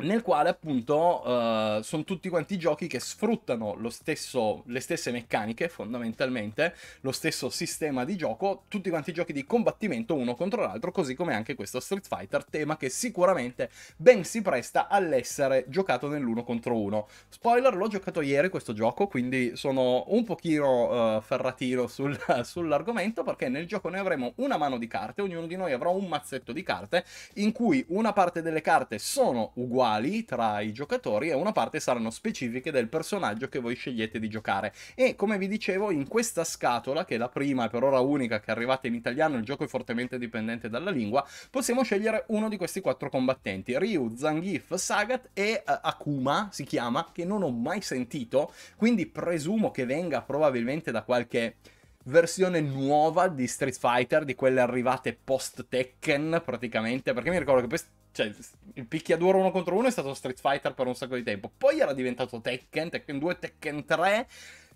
nel quale appunto uh, eh, sono tutti quanti giochi che sfruttano stesso, le stesse meccaniche fondamentalmente, lo stesso sistema di gioco, tutti quanti giochi di combattimento uno contro l'altro, così come anche questo Street Fighter, tema che sicuramente ben si presta all'essere giocato nell'uno contro uno. Spoiler, l'ho giocato ieri questo gioco, quindi sono un pochino uh, ferratino sul, uh, sull'argomento perché nel gioco noi avremo una mano di carte, ognuno di noi avrà un mazzetto di carte in cui una parte delle carte sono uguali uguali tra i giocatori e una parte saranno specifiche del personaggio che voi scegliete di giocare. E come vi dicevo, in questa scatola, che è la prima e per ora unica che è arrivata in italiano, il gioco è fortemente dipendente dalla lingua, possiamo scegliere uno di questi quattro combattenti, Ryu, Zangief, Sagat e uh, Akuma, si chiama, che non ho mai sentito, quindi presumo che venga probabilmente da qualche versione nuova di Street Fighter, di quelle arrivate post Tekken praticamente, perché mi ricordo che poi, cioè, il picchiaduro uno contro uno è stato Street Fighter per un sacco di tempo, poi era diventato Tekken, Tekken 2, Tekken 3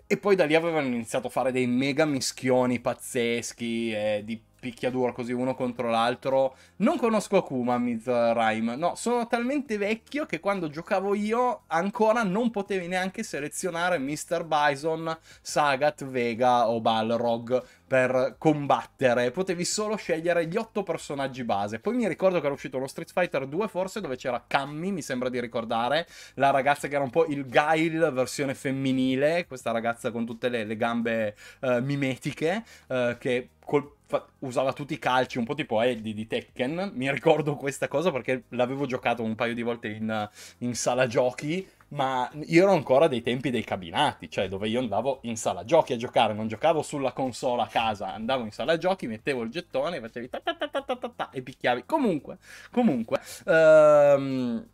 e poi da lì avevano iniziato a fare dei mega mischioni pazzeschi eh, di picchiaduro così uno contro l'altro. Non conosco Akuma Miz Rhyme. No, sono talmente vecchio che quando giocavo io ancora non potevi neanche selezionare Mr. Bison, Sagat, Vega o Balrog per combattere. Potevi solo scegliere gli otto personaggi base. Poi mi ricordo che era uscito lo Street Fighter 2 forse dove c'era Cammy, mi sembra di ricordare, la ragazza che era un po' il Gail versione femminile, questa ragazza con tutte le, le gambe uh, mimetiche uh, che col fa- usava tutti i calci, un po' tipo Eddie di Tekken. Mi ricordo questa cosa perché l'avevo giocato un paio di volte in, in sala giochi ma io ero ancora dei tempi dei cabinati, cioè dove io andavo in sala giochi a giocare, non giocavo sulla console a casa, andavo in sala giochi, mettevo il gettone, e facevi ta ta ta ta ta, ta, ta e picchiavi. Comunque, comunque, ehm,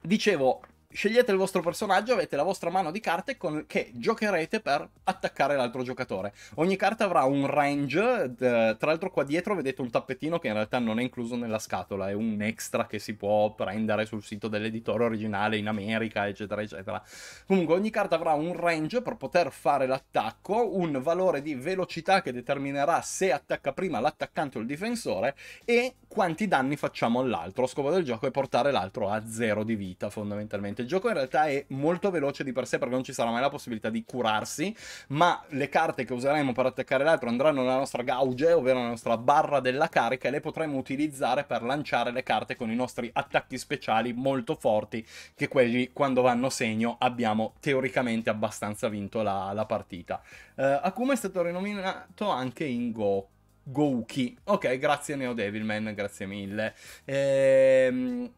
dicevo, scegliete il vostro personaggio, avete la vostra mano di carte con... che giocherete per attaccare l'altro giocatore. Ogni carta avrà un range, tra l'altro qua dietro vedete un tappetino che in realtà non è incluso nella scatola, è un extra che si può prendere sul sito dell'editore originale in America, eccetera, eccetera. Comunque ogni carta avrà un range per poter fare l'attacco, un valore di velocità che determinerà se attacca prima l'attaccante o il difensore e quanti danni facciamo all'altro. Lo scopo del gioco è portare l'altro a zero di vita fondamentalmente perché il gioco in realtà è molto veloce di per sé perché non ci sarà mai la possibilità di curarsi, ma le carte che useremo per attaccare l'altro andranno nella nostra gauge, ovvero nella nostra barra della carica e le potremo utilizzare per lanciare le carte con i nostri attacchi speciali molto forti che quelli quando vanno segno abbiamo teoricamente abbastanza vinto la, la partita. Uh, Akuma è stato rinominato anche in Go. Gouki. Ok, grazie Neo Devilman, grazie mille. Ehm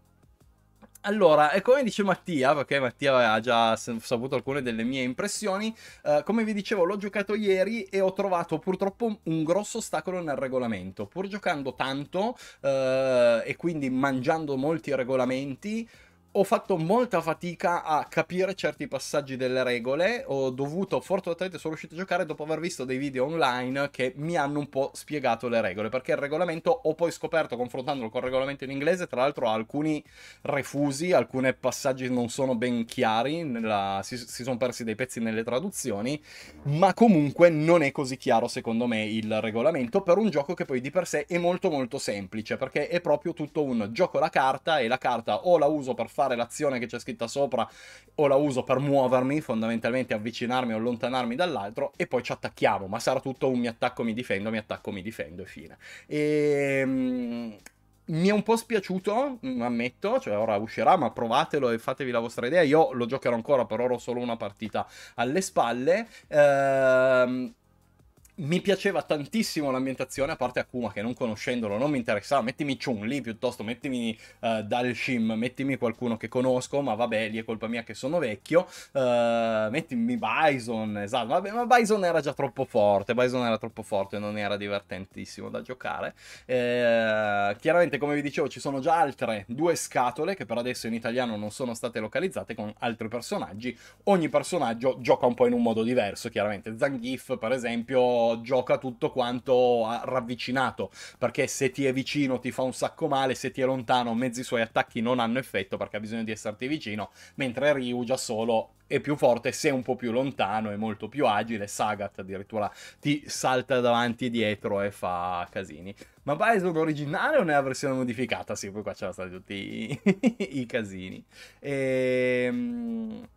allora, e eh, come dice Mattia, perché Mattia ha già saputo alcune delle mie impressioni, eh, come vi dicevo l'ho giocato ieri e ho trovato purtroppo un grosso ostacolo nel regolamento. Pur giocando tanto eh, e quindi mangiando molti regolamenti, ho fatto molta fatica a capire certi passaggi delle regole, ho dovuto, fortunatamente sono riuscito a giocare dopo aver visto dei video online che mi hanno un po' spiegato le regole, perché il regolamento ho poi scoperto confrontandolo col regolamento in inglese, tra l'altro ha alcuni refusi, alcuni passaggi non sono ben chiari, nella, si, si sono persi dei pezzi nelle traduzioni, ma comunque non è così chiaro secondo me il regolamento per un gioco che poi di per sé è molto molto semplice, perché è proprio tutto un gioco alla carta e la carta o la uso per fare fare l'azione che c'è scritta sopra o la uso per muovermi, fondamentalmente avvicinarmi o allontanarmi dall'altro e poi ci attacchiamo, ma sarà tutto un mi attacco, mi difendo, mi attacco, mi difendo e fine. E ehm, mi è un po' spiaciuto, mm, ammetto, cioè ora uscirà, ma provatelo e fatevi la vostra idea. Io lo giocherò ancora, per ora ho solo una partita alle spalle. Ehm, mi piaceva tantissimo l'ambientazione, a parte Akuma che non conoscendolo non mi interessava, mettimi Chun-Li piuttosto, mettimi uh, Dalshim, mettimi qualcuno che conosco, ma vabbè, lì è colpa mia che sono vecchio, uh, mettimi Bison, esatto, vabbè, ma Bison era già troppo forte, Bison era troppo forte, non era divertentissimo da giocare. Eh, chiaramente, come vi dicevo, ci sono già altre due scatole che per adesso in italiano non sono state localizzate con altri personaggi, ogni personaggio gioca un po' in un modo diverso, chiaramente. Zangief, per esempio gioca tutto quanto ah, ravvicinato, perché se ti è vicino ti fa un sacco male, se ti è lontano mezzi suoi attacchi non hanno effetto perché ha bisogno di esserti vicino, mentre Ryu già solo è più forte se è un po' più lontano, è molto più agile, Sagat addirittura ti salta davanti e dietro e fa casini. Ma Bison originale o nella versione modificata? Sì, poi qua c'erano stati tutti i, i casini. Ehm...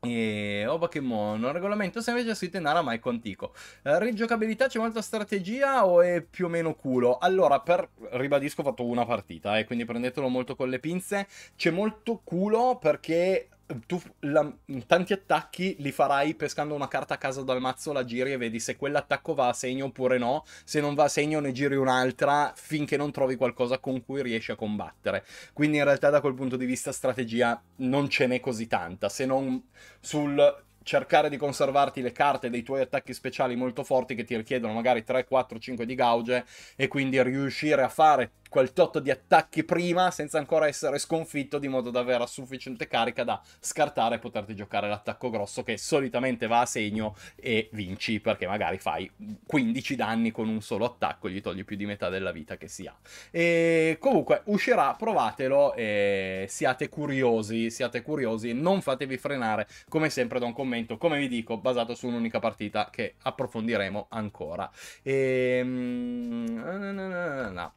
E Oba Kemono, regolamento semplice scritto in aramaico antico. Eh, rigiocabilità c'è molta strategia o è più o meno culo? Allora, per ribadisco ho fatto una partita, e eh, quindi prendetelo molto con le pinze. C'è molto culo perché tu la, tanti attacchi li farai pescando una carta a casa dal mazzo, la giri e vedi se quell'attacco va a segno oppure no. Se non va a segno, ne giri un'altra finché non trovi qualcosa con cui riesci a combattere. Quindi, in realtà, da quel punto di vista, strategia non ce n'è così tanta, se non sul cercare di conservarti le carte dei tuoi attacchi speciali molto forti che ti richiedono magari 3, 4, 5 di gauge e quindi riuscire a fare quel tot di attacchi prima senza ancora essere sconfitto di modo da avere a sufficiente carica da scartare e poterti giocare l'attacco grosso che solitamente va a segno e vinci perché magari fai 15 danni con un solo attacco gli togli più di metà della vita che si ha e comunque uscirà provatelo e siate curiosi siate curiosi non fatevi frenare come sempre da un commento come vi dico basato su un'unica partita che approfondiremo ancora e... no, no, no, no.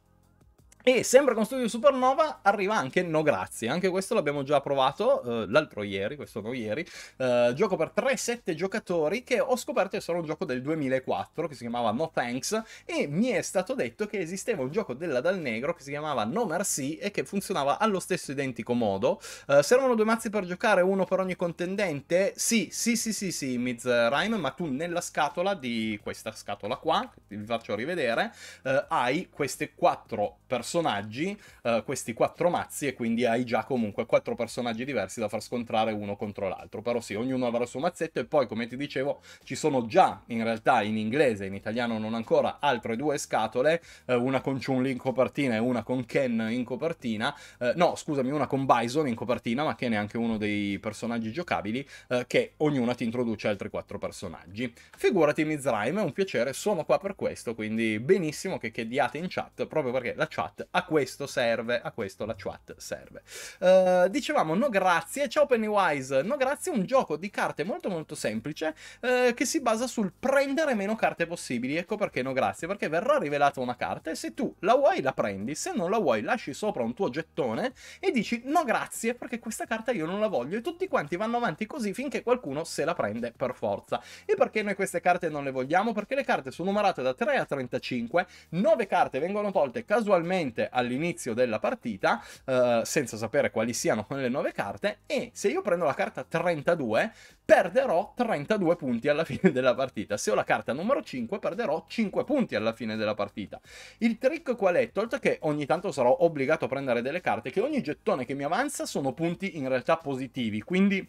E sempre con Studio Supernova arriva anche No Grazie, anche questo l'abbiamo già provato eh, l'altro ieri, questo no ieri, eh, gioco per 3-7 giocatori che ho scoperto essere un gioco del 2004 che si chiamava No Thanks e mi è stato detto che esisteva un gioco della Dal Negro che si chiamava No Mercy e che funzionava allo stesso identico modo. Eh, servono due mazzi per giocare, uno per ogni contendente? Sì, sì, sì, sì, sì, Miz Rhyme, ma tu nella scatola di questa scatola qua, vi faccio rivedere, eh, hai queste quattro persone personaggi, uh, questi quattro mazzi, e quindi hai già comunque quattro personaggi diversi da far scontrare uno contro l'altro. Però sì, ognuno avrà il suo mazzetto e poi, come ti dicevo, ci sono già in realtà in inglese, in italiano non ancora, altre due scatole, uh, una con Chun Li in copertina e una con Ken in copertina. Uh, no, scusami, una con Bison in copertina, ma Ken è anche uno dei personaggi giocabili, che ognuna ti introduce altri quattro personaggi. Figurati Mizraim, è un piacere, sono qua per questo, quindi benissimo che chiediate in chat, proprio perché la chat a questo serve, a questo la chat serve. Uh, dicevamo no grazie, ciao Pennywise, no grazie un gioco di carte molto molto semplice uh, che si basa sul prendere meno carte possibili. Ecco perché no grazie, perché verrà rivelata una carta e se tu la vuoi la prendi, se non la vuoi lasci sopra un tuo gettone e dici no grazie perché questa carta io non la voglio e tutti quanti vanno avanti così finché qualcuno se la prende per forza. E perché noi queste carte non le vogliamo? Perché le carte sono numerate da 3 a 35, 9 carte vengono tolte casualmente direttamente all'inizio della partita, eh, senza sapere quali siano le nuove carte, e se io prendo la carta 32, perderò 32 punti alla fine della partita. Se ho la carta numero 5, perderò 5 punti alla fine della partita. Il trick qual è? Tolto che ogni tanto sarò obbligato a prendere delle carte, che ogni gettone che mi avanza sono punti in realtà positivi, quindi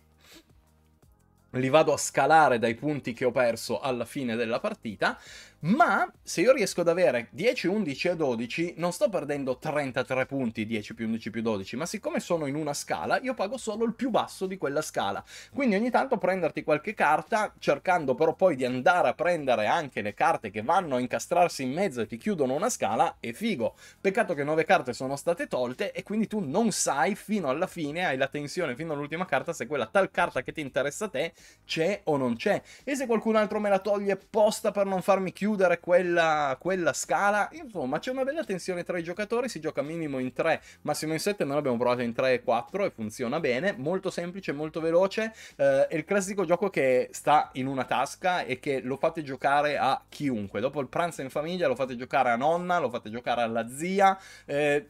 li vado a scalare dai punti che ho perso alla fine della partita ma se io riesco ad avere 10, 11 e 12, non sto perdendo 33 punti, 10 più 11 più 12, ma siccome sono in una scala, io pago solo il più basso di quella scala. Quindi ogni tanto prenderti qualche carta, cercando però poi di andare a prendere anche le carte che vanno a incastrarsi in mezzo e ti chiudono una scala, è figo. Peccato che 9 carte sono state tolte e quindi tu non sai fino alla fine, hai la tensione fino all'ultima carta, se quella tal carta che ti interessa a te c'è o non c'è. E se qualcun altro me la toglie apposta per non farmi chiudere, chiudere quella, quella scala. Insomma, c'è una bella tensione tra i giocatori. Si gioca minimo in 3, massimo in 7. Noi l'abbiamo provato in 3 e 4 e funziona bene. Molto semplice, molto veloce. Eh, è il classico gioco che sta in una tasca e che lo fate giocare a chiunque. Dopo il pranzo in famiglia lo fate giocare a nonna, lo fate giocare alla zia. Eh,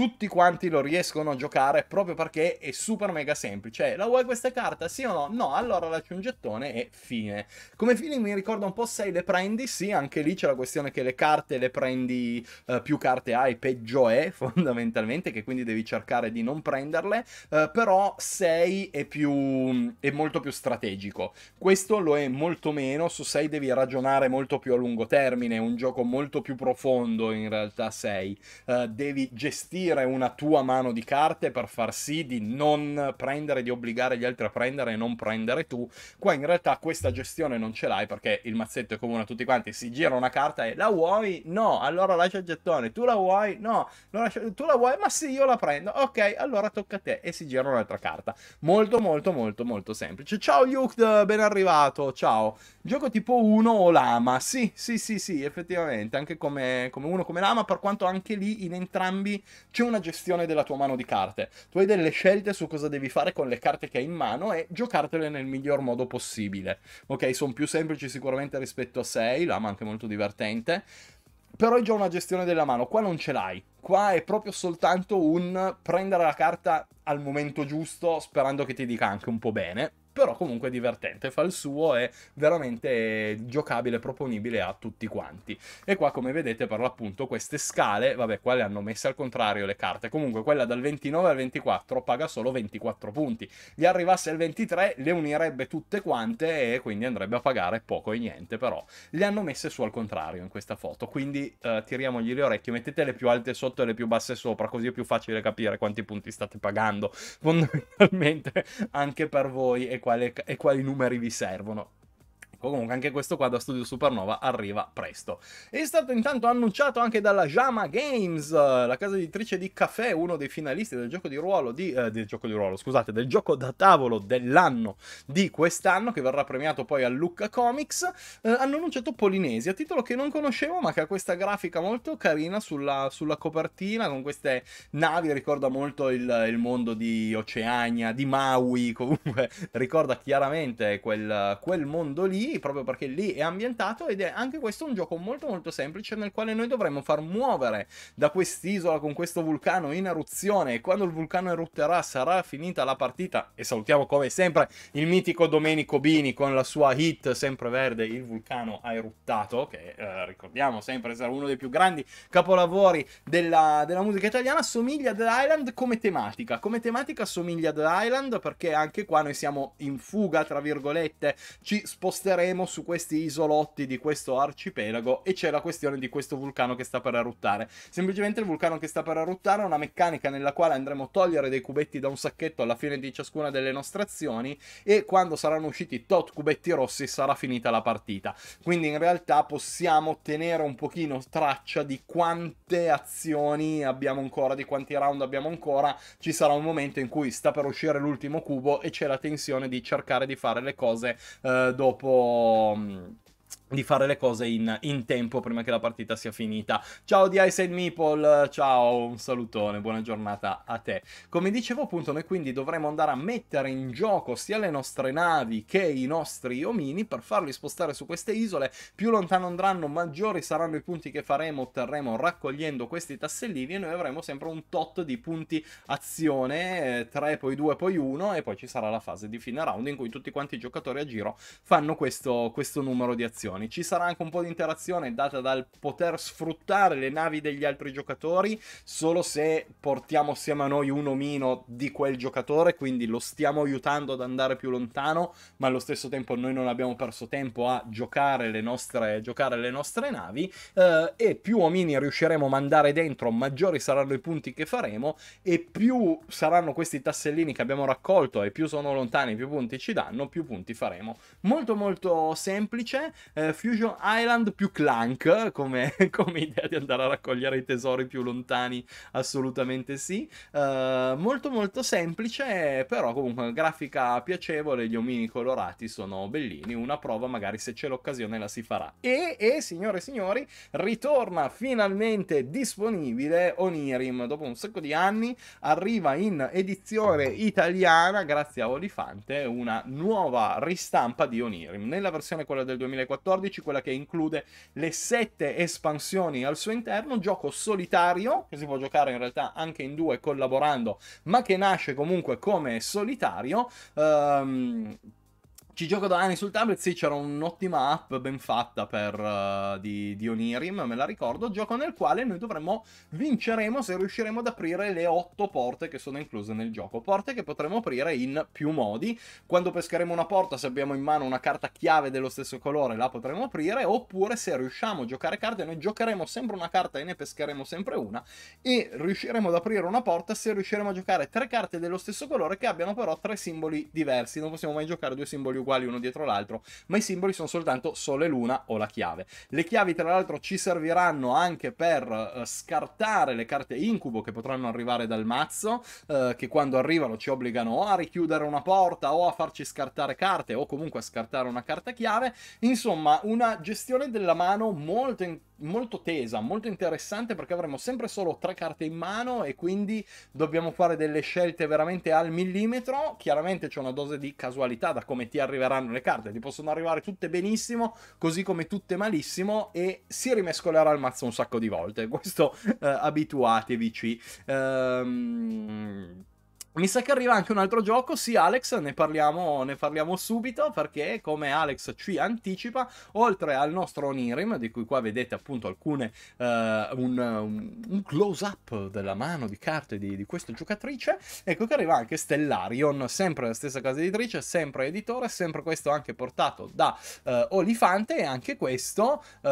tutti quanti lo riescono a giocare proprio perché è super mega semplice. Cioè, la vuoi questa carta? Sì o no? No, allora lacci un gettone e fine. Come feeling mi ricorda un po' se le prendi, sì, anche lì c'è la questione che le carte le prendi, eh, più carte hai, peggio è fondamentalmente, che quindi devi cercare di non prenderle, eh, però 6 è, è molto più strategico. Questo lo è molto meno, su 6 devi ragionare molto più a lungo termine, è un gioco molto più profondo in realtà 6, eh, devi gestire gestire una tua mano di carte per far sì di non prendere, di obbligare gli altri a prendere e non prendere tu. Qua in realtà questa gestione non ce l'hai perché il mazzetto è comune a tutti quanti, si gira una carta e la vuoi? No, allora lascia il gettone, tu la vuoi? No, lascia... tu la vuoi? Ma sì, io la prendo, ok, allora tocca a te e si gira un'altra carta. Molto molto molto molto semplice. Ciao Yuked, ben arrivato, ciao. Gioco tipo 1 o lama? Sì, sì, sì, sì, effettivamente, anche come, come uno come lama, per quanto anche lì in entrambi c'è una gestione della tua mano di carte. Tu hai delle scelte su cosa devi fare con le carte che hai in mano e giocartele nel miglior modo possibile. Ok, sono più semplici sicuramente rispetto a 6, la ma anche molto divertente. Però è già una gestione della mano, qua non ce l'hai. Qua è proprio soltanto un prendere la carta al momento giusto, sperando che ti dica anche un po' bene però comunque è divertente, fa il suo, è veramente giocabile, proponibile a tutti quanti. E qua come vedete per l'appunto queste scale, vabbè qua le hanno messe al contrario le carte, comunque quella dal 29 al 24 paga solo 24 punti, gli arrivasse il 23 le unirebbe tutte quante e quindi andrebbe a pagare poco e niente però. Le hanno messe su al contrario in questa foto, quindi eh, tiriamogli le orecchie, mettete le più alte sotto e le più basse sopra, così è più facile capire quanti punti state pagando fondamentalmente anche per voi e, quale, e quali numeri vi servono. 5. Comunque anche questo qua da Studio Supernova arriva presto. È stato intanto annunciato anche dalla Jama Games, la casa editrice di Caffè, uno dei finalisti del gioco di ruolo, di, eh, del, gioco di ruolo scusate, del gioco da tavolo dell'anno di quest'anno, che verrà premiato poi a Lucca Comics, eh, hanno annunciato Polinesia, titolo che non conoscevo ma che ha questa grafica molto carina sulla, sulla copertina, con queste navi, ricorda molto il, il mondo di Oceania, di Maui, comunque ricorda chiaramente quel, quel mondo lì proprio perché lì è ambientato ed è anche questo un gioco molto molto semplice nel quale noi dovremmo far muovere da quest'isola con questo vulcano in eruzione e quando il vulcano erutterà sarà finita la partita e salutiamo come sempre il mitico Domenico Bini con la sua hit sempre verde il vulcano ha eruttato che eh, ricordiamo sempre sarà uno dei più grandi capolavori della, della musica italiana somiglia ad Island come tematica come tematica somiglia ad Island perché anche qua noi siamo in fuga tra virgolette ci sposteremo saremo su questi isolotti di questo arcipelago e c'è la questione di questo vulcano che sta per eruttare. Semplicemente il vulcano che sta per eruttare ha una meccanica nella quale andremo a togliere dei cubetti da un sacchetto alla fine di ciascuna delle nostre azioni e quando saranno usciti tot cubetti rossi sarà finita la partita. Quindi in realtà possiamo tenere un pochino traccia di quante azioni abbiamo ancora, di quanti round abbiamo ancora. Ci sarà un momento in cui sta per uscire l'ultimo cubo e c'è la tensione di cercare di fare le cose eh, dopo 哦。嗯。di fare le cose in, in, tempo prima che la partita sia finita. Ciao di Ice and Meeple, ciao, un salutone, buona giornata a te. Come dicevo appunto, noi quindi dovremo andare a mettere in gioco sia le nostre navi che i nostri omini per farli spostare su queste isole. Più lontano andranno, maggiori saranno i punti che faremo, otterremo raccogliendo questi tassellini e noi avremo sempre un tot di punti azione, 3, eh, poi 2, poi 1 e poi ci sarà la fase di fine round in cui tutti quanti i giocatori a giro fanno questo, questo numero di azioni missioni. Ci sarà anche un po' di interazione data dal poter sfruttare le navi degli altri giocatori solo se portiamo assieme a noi un omino di quel giocatore, quindi lo stiamo aiutando ad andare più lontano, ma allo stesso tempo noi non abbiamo perso tempo a giocare le nostre, giocare le nostre navi eh, e più omini riusciremo a mandare dentro, maggiori saranno i punti che faremo e più saranno questi tassellini che abbiamo raccolto e più sono lontani, più punti ci danno, più punti faremo. Molto molto semplice, eh, Fusion Island più Clank come, come, idea di andare a raccogliere i tesori più lontani, assolutamente sì. Eh, molto molto semplice, però comunque grafica piacevole, gli omini colorati sono bellini, una prova magari se c'è l'occasione la si farà. E, e signore e signori, ritorna finalmente disponibile Onirim, dopo un sacco di anni arriva in edizione italiana grazie a Olifante una nuova ristampa di Onirim, nella versione quella del 2014 2014, quella che include le sette espansioni al suo interno, gioco solitario, che si può giocare in realtà anche in due collaborando, ma che nasce comunque come solitario. Um, ci gioco da anni sul tablet, sì, c'era un'ottima app ben fatta per, uh, di, di Onirim, me la ricordo, gioco nel quale noi dovremmo vinceremo se riusciremo ad aprire le otto porte che sono incluse nel gioco, porte che potremo aprire in più modi, quando pescheremo una porta se abbiamo in mano una carta chiave dello stesso colore la potremo aprire, oppure se riusciamo a giocare carte noi giocheremo sempre una carta e ne pescheremo sempre una e riusciremo ad aprire una porta se riusciremo a giocare tre carte dello stesso colore che abbiano però tre simboli diversi, non possiamo mai giocare due simboli uguali uno dietro l'altro, ma i simboli sono soltanto Sole, Luna o la chiave. Le chiavi tra l'altro ci serviranno anche per uh, scartare le carte incubo che potranno arrivare dal mazzo, uh, che quando arrivano ci obbligano o a richiudere una porta o a farci scartare carte o comunque a scartare una carta chiave. Insomma, una gestione della mano molto importante molto tesa, molto interessante perché avremo sempre solo tre carte in mano e quindi dobbiamo fare delle scelte veramente al millimetro. Chiaramente c'è una dose di casualità da come ti arriva arriveranno le carte, ti possono arrivare tutte benissimo, così come tutte malissimo, e si rimescolerà il mazzo un sacco di volte. Questo eh, abituatevici. Ehm mi sa che arriva anche un altro gioco, sì Alex, ne parliamo, ne parliamo subito perché come Alex ci anticipa, oltre al nostro Onirim, di cui qua vedete appunto alcune, uh, un, un, close up della mano di carte di, di, questa giocatrice, ecco che arriva anche Stellarion, sempre la stessa casa editrice, sempre editore, sempre questo anche portato da uh, Olifante e anche questo uh,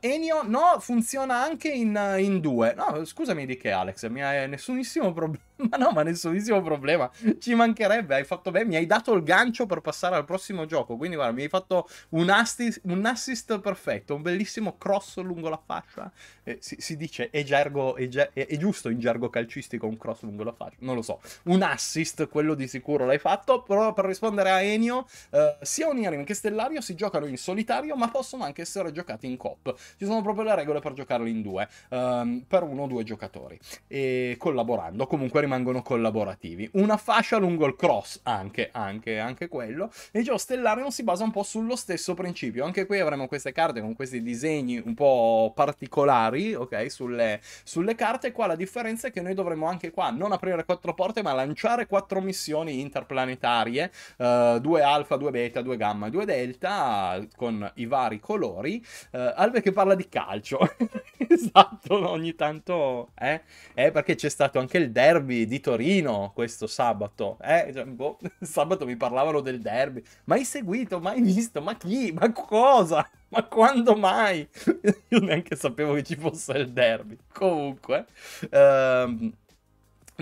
Enio, no, funziona anche in, in due, no scusami di che Alex, mi ha nessunissimo problema ma no, ma nessunissimo problema. Ci mancherebbe, hai fatto bene, mi hai dato il gancio per passare al prossimo gioco. Quindi guarda, mi hai fatto un assist, un assist perfetto, un bellissimo cross lungo la fascia. Eh, si, si, dice, è, gergo, è, è, è, giusto in gergo calcistico un cross lungo la fascia? Non lo so. Un assist, quello di sicuro l'hai fatto. Però per rispondere a Enio, eh, sia Onirim che Stellario si giocano in solitario, ma possono anche essere giocati in cop. Ci sono proprio le regole per giocarli in due, ehm, per uno o due giocatori. E collaborando, comunque rimane rimangono collaborativi. Una fascia lungo il cross, anche, anche, anche quello. E gioco stellare non si basa un po' sullo stesso principio. Anche qui avremo queste carte con questi disegni un po' particolari, ok, sulle, sulle carte. Qua la differenza è che noi dovremo anche qua non aprire quattro porte, ma lanciare quattro missioni interplanetarie, uh, due alfa, due beta, due gamma, due delta, con i vari colori. Uh, Alve che parla di calcio. esatto, ogni tanto, eh? eh perché c'è stato anche il derby di Torino questo sabato. Eh, cioè, boh, sabato mi parlavano del derby. Mai seguito, mai visto, ma chi? Ma cosa? Ma quando mai? Io neanche sapevo che ci fosse il derby. Comunque, ehm,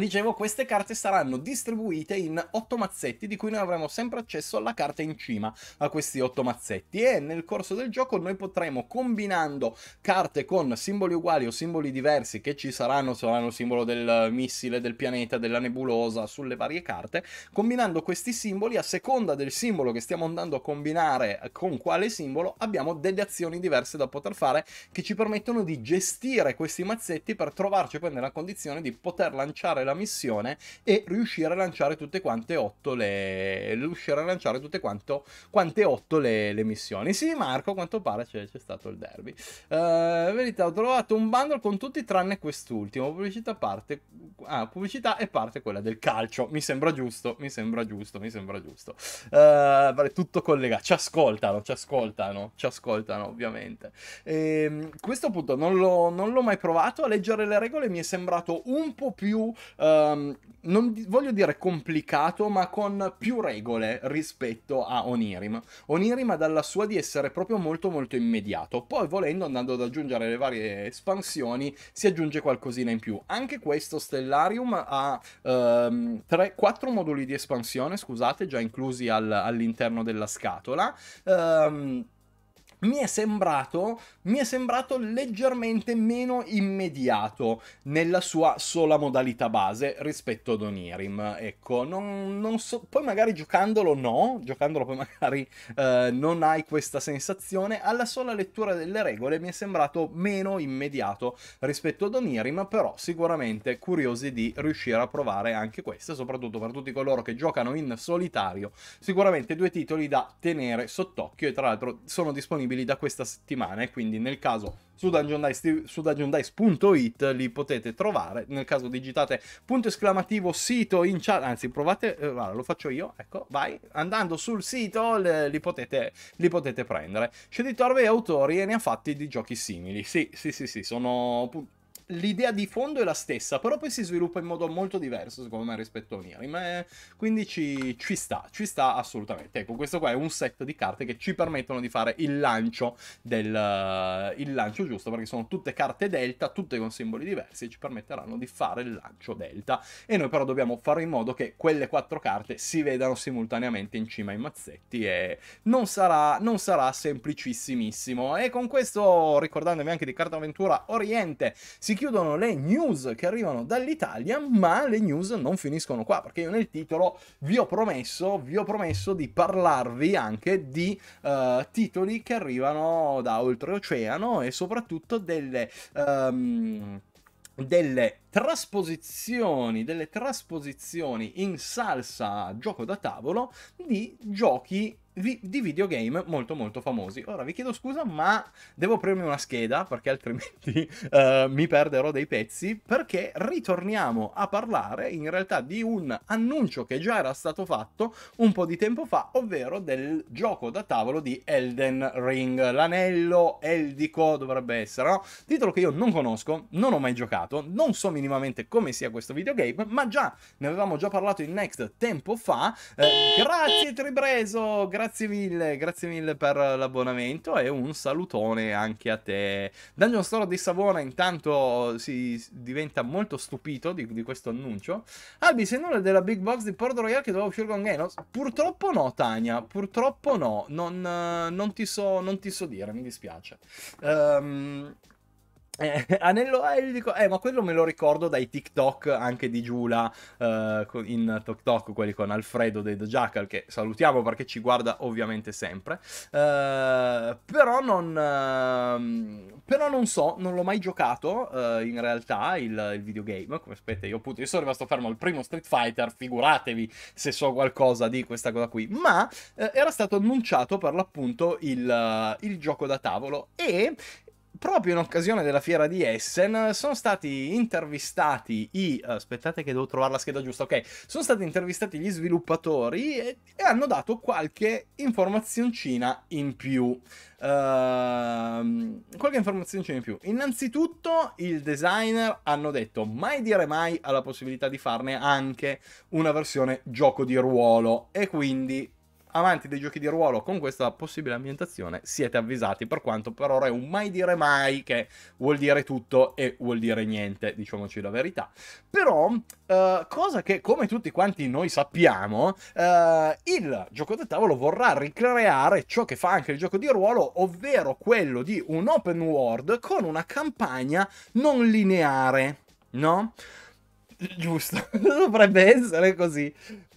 Dicevo, queste carte saranno distribuite in otto mazzetti, di cui noi avremo sempre accesso alla carta in cima a questi otto mazzetti. E nel corso del gioco noi potremo, combinando carte con simboli uguali o simboli diversi che ci saranno, saranno il simbolo del missile, del pianeta, della nebulosa, sulle varie carte, combinando questi simboli, a seconda del simbolo che stiamo andando a combinare con quale simbolo, abbiamo delle azioni diverse da poter fare che ci permettono di gestire questi mazzetti per trovarci poi nella condizione di poter lanciare la la missione e riuscire a lanciare tutte quante otto le... riuscire a lanciare tutte quanto, quante otto le, le missioni. Sì, Marco, a quanto pare c'è, c'è, stato il derby. Uh, verità, ho trovato un bundle con tutti tranne quest'ultimo. Pubblicità, parte... ah, pubblicità e parte quella del calcio. Mi sembra giusto, mi sembra giusto, mi sembra giusto. Uh, tutto collegato. Ci ascoltano, ci ascoltano, ci ascoltano ovviamente. E, ehm, questo appunto non l'ho, non l'ho mai provato. A leggere le regole mi è sembrato un po' più um, non di- voglio dire complicato, ma con più regole rispetto a Onirim. Onirim ha dalla sua di essere proprio molto molto immediato. Poi volendo, andando ad aggiungere le varie espansioni, si aggiunge qualcosina in più. Anche questo Stellarium ha um, 3, 4 moduli di espansione, scusate, già inclusi al, all'interno della scatola. Um, mi è, sembrato, mi è sembrato, leggermente meno immediato nella sua sola modalità base rispetto ad Onirim. Ecco, non, non so, poi magari giocandolo no, giocandolo poi magari eh, non hai questa sensazione, alla sola lettura delle regole mi è sembrato meno immediato rispetto ad Onirim, però sicuramente curiosi di riuscire a provare anche questo, soprattutto per tutti coloro che giocano in solitario. Sicuramente due titoli da tenere sott'occhio e tra l'altro sono disponibili disponibili da questa settimana e quindi nel caso su dungeondice.it li potete trovare. Nel caso digitate punto esclamativo sito in chat, anzi provate, eh, guarda, lo faccio io, ecco, vai, andando sul sito le, li, potete, li potete prendere. Shady Torve autori e ne ha fatti di giochi simili. Sì, sì, sì, sì, sono l'idea di fondo è la stessa, però poi si sviluppa in modo molto diverso, secondo me, rispetto a Ma è... Eh, quindi ci, ci, sta, ci sta assolutamente. Ecco, questo qua è un set di carte che ci permettono di fare il lancio, del, uh, il lancio giusto, perché sono tutte carte delta, tutte con simboli diversi, e ci permetteranno di fare il lancio delta. E noi però dobbiamo fare in modo che quelle quattro carte si vedano simultaneamente in cima ai mazzetti e non sarà, non sarà semplicissimissimo. E con questo, ricordandomi anche di Carta Avventura Oriente, si chiudono le news che arrivano dall'Italia, ma le news non finiscono qua, perché io nel titolo vi ho promesso, vi ho promesso di parlarvi anche di uh, titoli che arrivano da oltreoceano e soprattutto delle... Um, delle trasposizioni, delle trasposizioni in salsa gioco da tavolo di giochi vi- di videogame molto molto famosi. Ora vi chiedo scusa, ma devo aprirmi una scheda perché altrimenti uh, mi perderò dei pezzi. Perché ritorniamo a parlare in realtà di un annuncio che già era stato fatto un po' di tempo fa, ovvero del gioco da tavolo di Elden Ring, l'anello eldico dovrebbe essere, no? Titolo che io non conosco, non ho mai giocato, non so minimamente come sia questo videogame, ma già ne avevamo già parlato in Next tempo fa. Eh, grazie Tribreso, grazie grazie mille, grazie mille per l'abbonamento e un salutone anche a te. Dungeon Store di Savona intanto si diventa molto stupito di, di questo annuncio. Albi, sei nulla della Big Box di Port Royale che doveva uscire con Genos? Purtroppo no, Tania, purtroppo no, non, eh, non, ti, so, non ti, so, dire, mi dispiace. Ehm... Um... Eh, anello A, eh, dico, eh, ma quello me lo ricordo dai TikTok anche di Giula eh, in TikTok, quelli con Alfredo dei The Jackal, che salutiamo perché ci guarda ovviamente sempre. Eh, però, non, ehm, però non so, non l'ho mai giocato eh, in realtà il, il videogame. Come sapete, io appunto, io sono rimasto fermo al primo Street Fighter, figuratevi se so qualcosa di questa cosa qui. Ma eh, era stato annunciato per l'appunto il, il gioco da tavolo e proprio in occasione della fiera di Essen sono stati intervistati i eh, aspettate che devo trovare la scheda giusta ok sono stati intervistati gli sviluppatori e, e hanno dato qualche informazioncina in più uh, qualche informazioncina in più innanzitutto il designer hanno detto mai dire mai alla possibilità di farne anche una versione gioco di ruolo e quindi amanti dei giochi di ruolo con questa possibile ambientazione siete avvisati per quanto per ora è un mai dire mai che vuol dire tutto e vuol dire niente diciamoci la verità però eh, cosa che come tutti quanti noi sappiamo eh, il gioco da tavolo vorrà ricreare ciò che fa anche il gioco di ruolo ovvero quello di un open world con una campagna non lineare no? giusto, dovrebbe essere così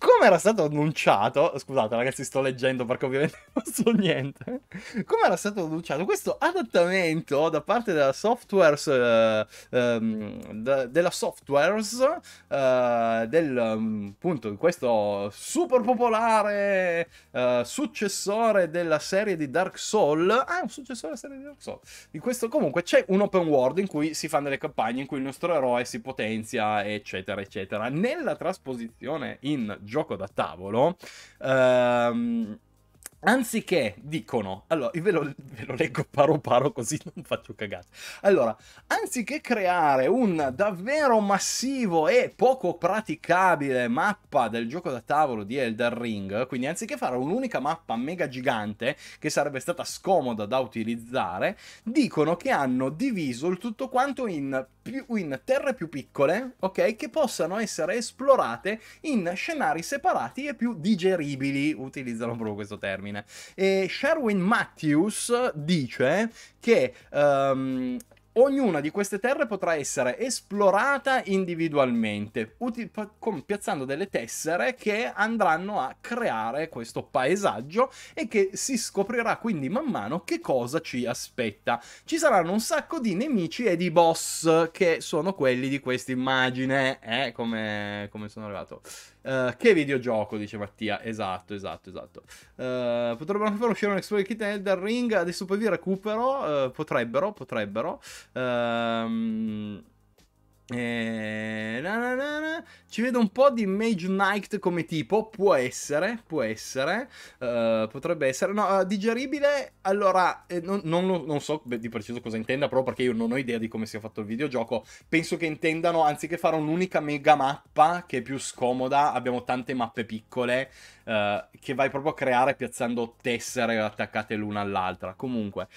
come era stato annunciato, scusate ragazzi sto leggendo perché ovviamente non so niente, come era stato annunciato questo adattamento da parte della Softwares, eh, ehm, de, della Softwares, eh, del, mm, appunto, questo super popolare eh, successore della serie di Dark Soul, ah un successore della serie di Dark Soul, di questo comunque c'è un open world in cui si fanno delle campagne, in cui il nostro eroe si potenzia, eccetera, eccetera. Nella trasposizione in gioco gioco da tavolo. Ehm Anziché dicono, allora ve lo, ve lo, leggo paro paro così non faccio cagate. Allora, anziché creare un davvero massivo e poco praticabile mappa del gioco da tavolo di Elder Ring, quindi anziché fare un'unica mappa mega gigante che sarebbe stata scomoda da utilizzare, dicono che hanno diviso il tutto quanto in, più, in terre più piccole, ok, che possano essere esplorate in scenari separati e più digeribili, utilizzano proprio questo termine fine. E Sherwin Matthews dice che um, ognuna di queste terre potrà essere esplorata individualmente, uti- piazzando delle tessere che andranno a creare questo paesaggio e che si scoprirà quindi man mano che cosa ci aspetta. Ci saranno un sacco di nemici e di boss che sono quelli di questa immagine, eh, come, come sono arrivato. Eh, che videogioco, dice Mattia. Esatto, esatto, esatto. Uh, potrebbero far uscire un exploit kit Elder Ring. Adesso poi vi recupero. Uh, potrebbero, potrebbero. Ehm... Um... Eh, na na na Ci vedo un po' di Mage Knight come tipo, può essere, può essere, uh, potrebbe essere, no, uh, digeribile, allora, eh, non, non, non, so di preciso cosa intenda, proprio perché io non ho idea di come sia fatto il videogioco, penso che intendano, anziché fare un'unica mega mappa, che è più scomoda, abbiamo tante mappe piccole, uh, che vai proprio a creare piazzando tessere attaccate l'una all'altra, comunque,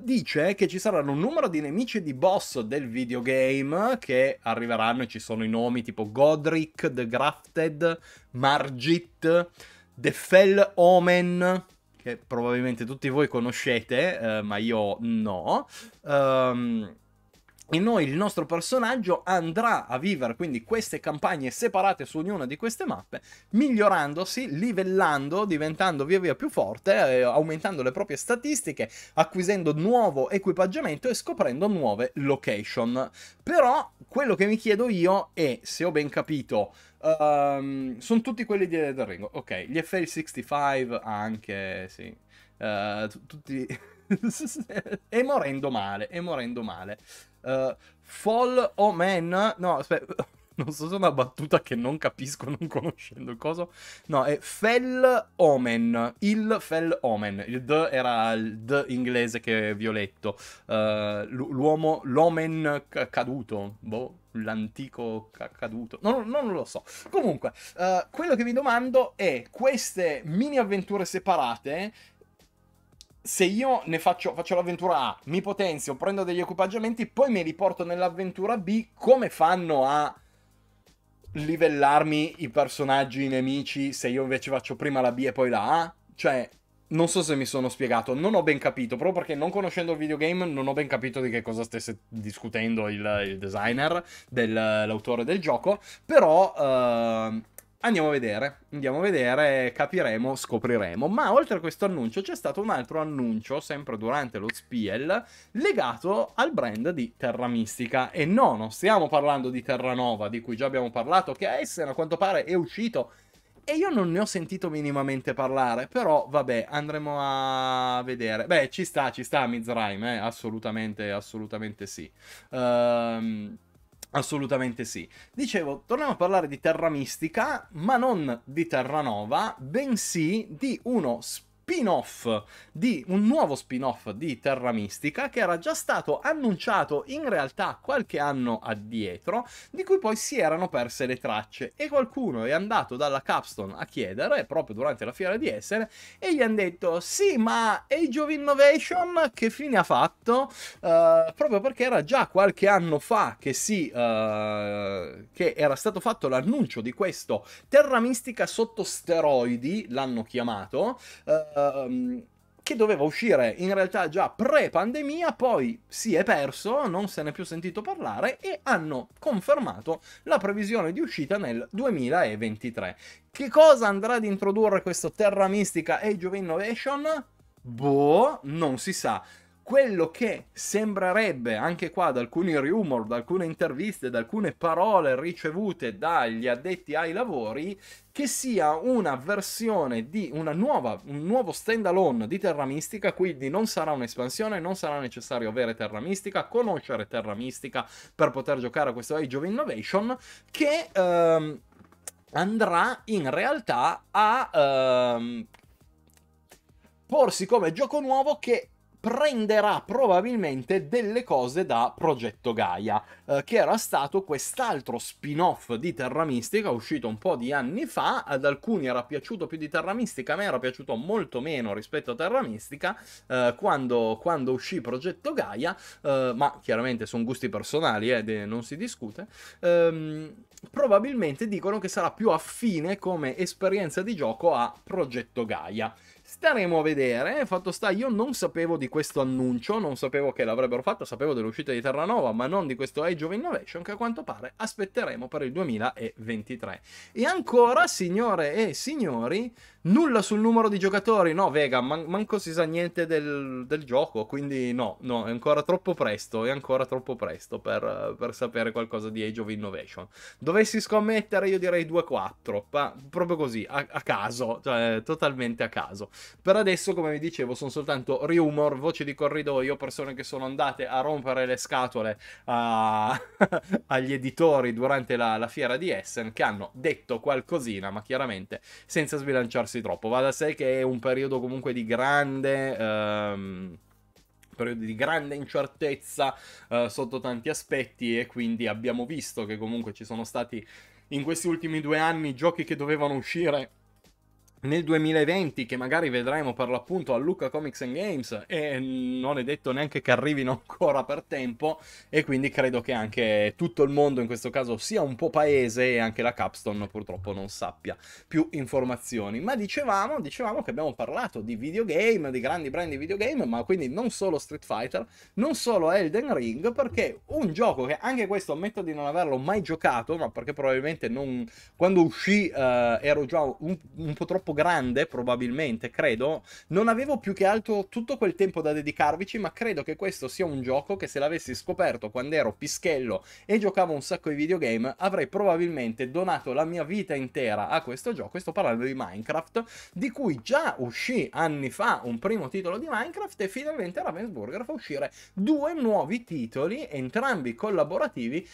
dice che ci saranno un numero di nemici e di boss del videogame, che arriveranno e ci sono i nomi tipo Godric, The Grafted, Margit, The Fell Omen, che probabilmente tutti voi conoscete, eh, ma io no. Um, e noi il nostro personaggio andrà a vivere quindi queste campagne separate su ognuna di queste mappe, migliorandosi, livellando, diventando via via più forte, eh, aumentando le proprie statistiche, acquisendo nuovo equipaggiamento e scoprendo nuove location. Però quello che mi chiedo io è, se ho ben capito, um, ehm, sono tutti quelli di Elden Ring, ok, gli FL65 anche, sì, uh, tutti... e morendo male, e morendo male. Uh, fall o Man, no, aspetta, non so se è una battuta che non capisco non conoscendo il coso. No, è Fell Omen, il Fell Omen. Il D era il D inglese che è violetto. Uh, eh, l'uomo, l'omen caduto, boh, l'antico caduto. Non, non, lo so. Comunque, uh, quello che vi domando è queste mini avventure separate se io ne faccio, faccio l'avventura A, mi potenzio, prendo degli equipaggiamenti, poi mi riporto nell'avventura B, come fanno a livellarmi i personaggi, i nemici, se io invece faccio prima la B e poi la A? Cioè, non so se mi sono spiegato, non ho ben capito, proprio perché non conoscendo il videogame non ho ben capito di che cosa stesse discutendo il, il designer, del, l'autore del gioco, però... Uh, Andiamo a vedere, andiamo a vedere, capiremo, scopriremo. Ma oltre a questo annuncio c'è stato un altro annuncio, sempre durante lo Spiel, legato al brand di Terra Mistica. E no, non stiamo parlando di Terranova, di cui già abbiamo parlato, che a Essen a quanto pare è uscito. E io non ne ho sentito minimamente parlare, però vabbè, andremo a vedere. Beh, ci sta, ci sta Mizraim, eh? assolutamente, assolutamente sì. Ehm... Um... Assolutamente sì. Dicevo, torniamo a parlare di Terra Mistica, ma non di Terranova, bensì di uno spazio spin-off di un nuovo spin-off di Terra Mistica che era già stato annunciato in realtà qualche anno addietro, di cui poi si erano perse le tracce e qualcuno è andato dalla Capstone a chiedere proprio durante la fiera di Essere e gli hanno detto "Sì, ma Age of Innovation che fine ha fatto?" Uh, proprio perché era già qualche anno fa che si uh, che era stato fatto l'annuncio di questo Terra Mistica sotto steroidi, l'hanno chiamato. Uh, um, che doveva uscire in realtà già pre-pandemia, poi si è perso, non se n'è più sentito parlare e hanno confermato la previsione di uscita nel 2023. Che cosa andrà ad introdurre questo Terra Mistica Age of Innovation? Boh, non si sa quello che sembrerebbe anche qua da alcuni rumor, da alcune interviste, da alcune parole ricevute dagli addetti ai lavori, che sia una versione di una nuova, un nuovo standalone di Terra Mistica, quindi non sarà un'espansione, non sarà necessario avere Terra Mistica, conoscere Terra Mistica per poter giocare a questo Age of Innovation, che ehm, andrà in realtà a... Ehm, porsi come gioco nuovo che prenderà probabilmente delle cose da Progetto Gaia, eh, che era stato quest'altro spin-off di Terra Mistica uscito un po' di anni fa, ad alcuni era piaciuto più di Terra Mistica, a me era piaciuto molto meno rispetto a Terra Mistica eh, quando, quando, uscì Progetto Gaia, eh, ma chiaramente sono gusti personali, eh, de- non si discute. Ehm, probabilmente dicono che sarà più affine come esperienza di gioco a Progetto Gaia staremo a vedere. Fatto sta, io non sapevo di questo annuncio, non sapevo che l'avrebbero fatto, sapevo dell'uscita di Terranova, ma non di questo Age of Innovation che a quanto pare aspetteremo per il 2023. E ancora, signore e signori, Nulla sul numero di giocatori, no Vega, man- manco si sa niente del, del gioco, quindi no, no, è ancora troppo presto, è ancora troppo presto per, per sapere qualcosa di Age of Innovation. Dovessi scommettere io direi 2-4, ma proprio così, a-, a caso, cioè totalmente a caso. Per adesso, come vi dicevo, sono soltanto rumor, voci di corridoio, persone che sono andate a rompere le scatole a... agli editori durante la, la fiera di Essen, che hanno detto qualcosina, ma chiaramente senza sbilanciarsi soffermarsi troppo. Va da sé che è un periodo comunque di grande. Um, periodo di grande incertezza uh, sotto tanti aspetti e quindi abbiamo visto che comunque ci sono stati in questi ultimi due anni giochi che dovevano uscire nel 2020 che magari vedremo per l'appunto a Luca Comics and Games e non è detto neanche che arrivino ancora per tempo e quindi credo che anche tutto il mondo in questo caso sia un po' paese e anche la Capstone purtroppo non sappia più informazioni ma dicevamo, dicevamo che abbiamo parlato di videogame di grandi brand di videogame ma quindi non solo Street Fighter non solo Elden Ring perché un gioco che anche questo ammetto di non averlo mai giocato ma perché probabilmente non... quando uscì eh, ero già un, un po' troppo troppo grande, probabilmente, credo. Non avevo più che altro tutto quel tempo da dedicarvici, ma credo che questo sia un gioco che se l'avessi scoperto quando ero pischello e giocavo un sacco di videogame, avrei probabilmente donato la mia vita intera a questo gioco. Sto parlando di Minecraft, di cui già uscì anni fa un primo titolo di Minecraft e finalmente Ravensburger fa uscire due nuovi titoli, entrambi collaborativi,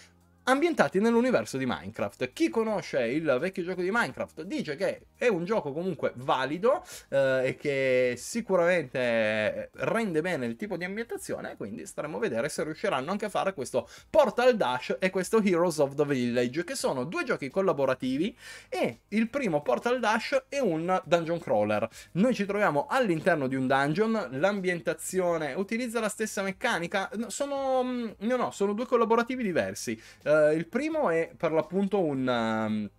ambientati nell'universo di Minecraft. Chi conosce il vecchio gioco di Minecraft dice che è un gioco comunque valido eh, e che sicuramente rende bene il tipo di ambientazione, quindi staremo a vedere se riusciranno anche a fare questo Portal Dash e questo Heroes of the Village, che sono due giochi collaborativi e il primo Portal Dash è un dungeon crawler. Noi ci troviamo all'interno di un dungeon, l'ambientazione utilizza la stessa meccanica, sono, mm, no, no, sono due collaborativi diversi. Eh, eh, il primo è per l'appunto un... Um,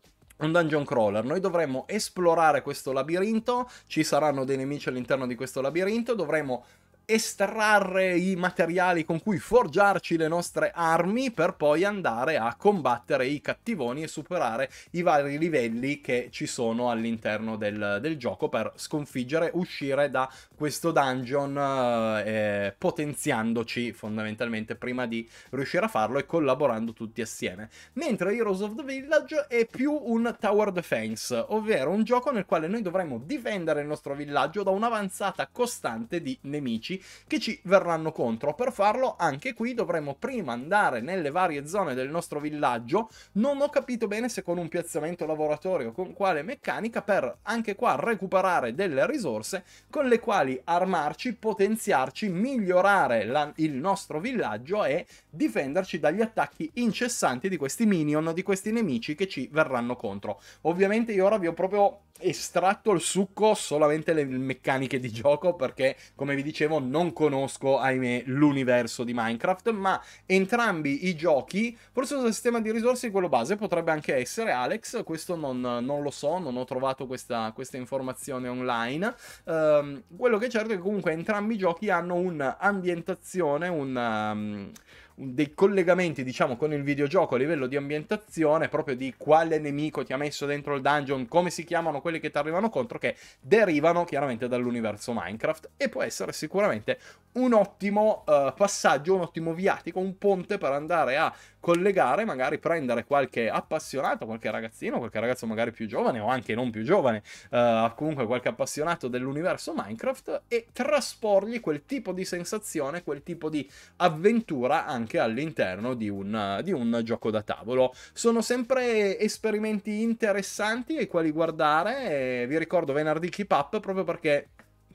un dungeon crawler. Noi dovremo esplorare questo labirinto, ci saranno dei nemici all'interno di questo labirinto, Dovremmo estrarre i materiali con cui forgiarci le nostre armi per poi andare a combattere i cattivoni e superare i vari livelli che ci sono all'interno del, del gioco per sconfiggere, uscire da questo dungeon eh, potenziandoci fondamentalmente prima di riuscire a farlo e collaborando tutti assieme. Mentre Heroes of the Village è più un tower defense, ovvero un gioco nel quale noi dovremmo difendere il nostro villaggio da un'avanzata costante di nemici che ci verranno contro. Per farlo anche qui dovremo prima andare nelle varie zone del nostro villaggio, non ho capito bene se con un piazzamento lavoratorio o con quale meccanica, per anche qua recuperare delle risorse con le quali armarci, potenziarci, migliorare la, il nostro villaggio e difenderci dagli attacchi incessanti di questi minion, di questi nemici che ci verranno contro. Ovviamente io ora vi ho proprio estratto il succo solamente le meccaniche di gioco perché come vi dicevo non conosco ahimè l'universo di Minecraft ma entrambi i giochi forse il sistema di risorse di quello base potrebbe anche essere Alex questo non, non lo so non ho trovato questa, questa informazione online um, quello che è certo è che comunque entrambi i giochi hanno un'ambientazione un, um, dei collegamenti, diciamo, con il videogioco a livello di ambientazione, proprio di quale nemico ti ha messo dentro il dungeon, come si chiamano quelli che ti arrivano contro, che derivano chiaramente dall'universo Minecraft e può essere sicuramente un ottimo uh, passaggio, un ottimo viatico, un ponte per andare a collegare, magari prendere qualche appassionato, qualche ragazzino, qualche ragazzo magari più giovane o anche non più giovane, eh, comunque qualche appassionato dell'universo Minecraft e trasporgli quel tipo di sensazione, quel tipo di avventura anche all'interno di un, di un gioco da tavolo. Sono sempre esperimenti interessanti ai quali guardare e vi ricordo venerdì keep up proprio perché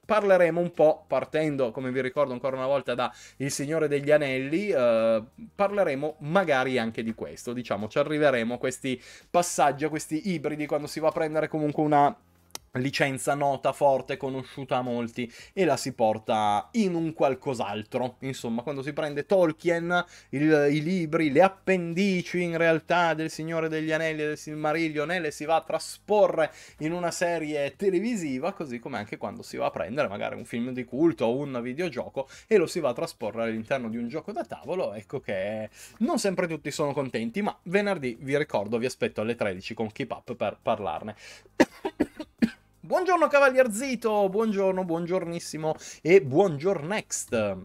parleremo un po', partendo, come vi ricordo ancora una volta, da Il Signore degli Anelli, eh, parleremo magari anche di questo, diciamo, ci arriveremo a questi passaggi, a questi ibridi, quando si va a prendere comunque una licenza nota, forte, conosciuta a molti e la si porta in un qualcos'altro. Insomma, quando si prende Tolkien, il, i libri, le appendici in realtà del Signore degli Anelli e del Silmarillion e le si va a trasporre in una serie televisiva, così come anche quando si va a prendere magari un film di culto o un videogioco e lo si va a trasporre all'interno di un gioco da tavolo, ecco che non sempre tutti sono contenti, ma venerdì vi ricordo, vi aspetto alle 13 con Keep Up per parlarne. Buongiorno Cavalier Zito, buongiorno, buongiornissimo e buongiorno next.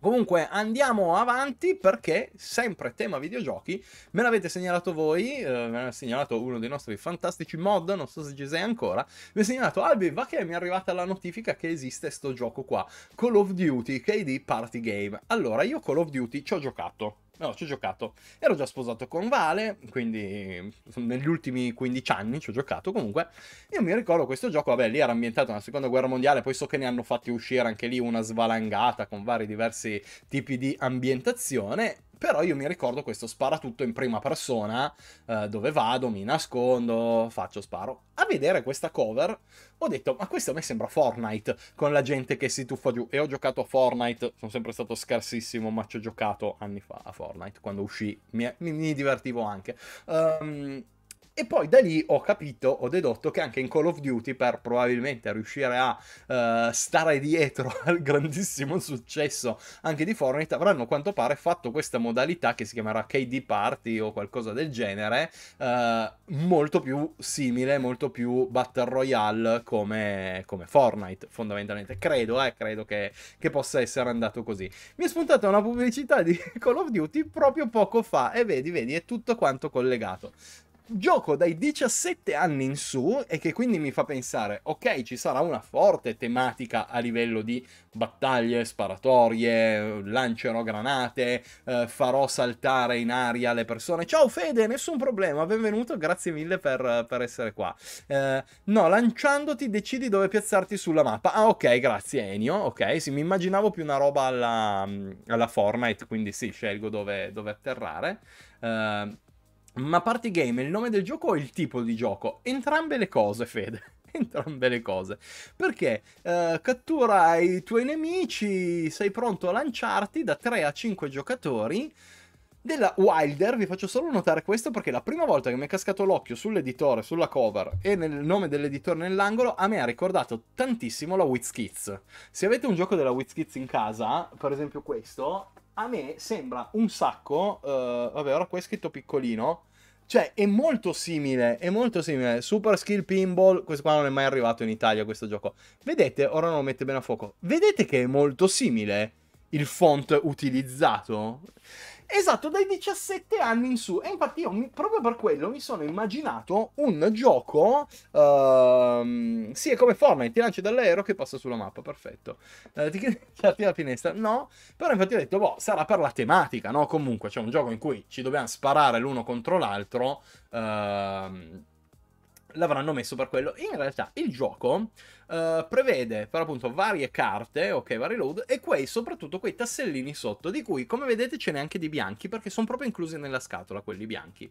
Comunque andiamo avanti perché sempre tema videogiochi, me l'avete segnalato voi, eh, me l'ha segnalato uno dei nostri fantastici mod, non so se ci sei ancora, mi ha segnalato Albi, va che mi è arrivata la notifica che esiste sto gioco qua, Call of Duty KD Party Game. Allora, io Call of Duty ci ho giocato, No, ci ho giocato. Ero già sposato con Vale, quindi negli ultimi 15 anni ci ho giocato comunque. Io mi ricordo questo gioco, vabbè, lì era ambientato nella seconda guerra mondiale, poi so che ne hanno fatti uscire anche lì una svalangata con vari diversi tipi di ambientazione però io mi ricordo questo sparatutto in prima persona, eh, dove vado, mi nascondo, faccio sparo. A vedere questa cover ho detto, ma questo a me sembra Fortnite, con la gente che si tuffa giù. E ho giocato a Fortnite, sono sempre stato scarsissimo, ma ci ho giocato anni fa a Fortnite, quando uscì, mi, mi divertivo anche. Um, e poi da lì ho capito, ho dedotto che anche in Call of Duty, per probabilmente riuscire a uh, stare dietro al grandissimo successo anche di Fortnite, avranno a quanto pare fatto questa modalità che si chiamerà KD Party o qualcosa del genere, uh, molto più simile, molto più Battle Royale come, come Fortnite, fondamentalmente. Credo, eh, credo che, che possa essere andato così. Mi è spuntata una pubblicità di Call of Duty proprio poco fa e vedi, vedi, è tutto quanto collegato gioco dai 17 anni in su e che quindi mi fa pensare, ok, ci sarà una forte tematica a livello di battaglie, sparatorie, lancerò granate, eh, farò saltare in aria le persone. Ciao Fede, nessun problema, benvenuto, grazie mille per, per essere qua. Eh, no, lanciandoti decidi dove piazzarti sulla mappa. Ah, ok, grazie Enio, ok, sì, mi immaginavo più una roba alla, alla Fortnite, quindi sì, scelgo dove, dove atterrare. Eh, ma party game è il nome del gioco o il tipo di gioco? Entrambe le cose, Fede. Entrambe le cose. Perché eh, cattura i tuoi nemici, sei pronto a lanciarti da 3 a 5 giocatori. Della Wilder, vi faccio solo notare questo perché la prima volta che mi è cascato l'occhio sull'editore, sulla cover e nel nome dell'editore nell'angolo, a me ha ricordato tantissimo la WizKids. Se avete un gioco della WizKids in casa, per esempio questo, a me sembra un sacco. Uh, vabbè, ora qua è scritto piccolino. Cioè, è molto simile, è molto simile. Super Skill Pinball, questo qua non è mai arrivato in Italia, questo gioco. Vedete, ora non lo mette bene a fuoco. Vedete che è molto simile il font utilizzato? Esatto, dai 17 anni in su. E infatti io mi, proprio per quello mi sono immaginato un gioco... Uh, sì, è come Fortnite, ti lancio dall'aereo che passa sulla mappa, perfetto. Uh, ti chiedi la finestra? No, però infatti ho detto, boh, sarà per la tematica, no? Comunque c'è un gioco in cui ci dobbiamo sparare l'uno contro l'altro. Uh, l'avranno messo per quello. In realtà il gioco eh, prevede per appunto varie carte, ok, vari load, e quei, soprattutto quei tassellini sotto, di cui come vedete ce n'è anche di bianchi, perché sono proprio inclusi nella scatola quelli bianchi.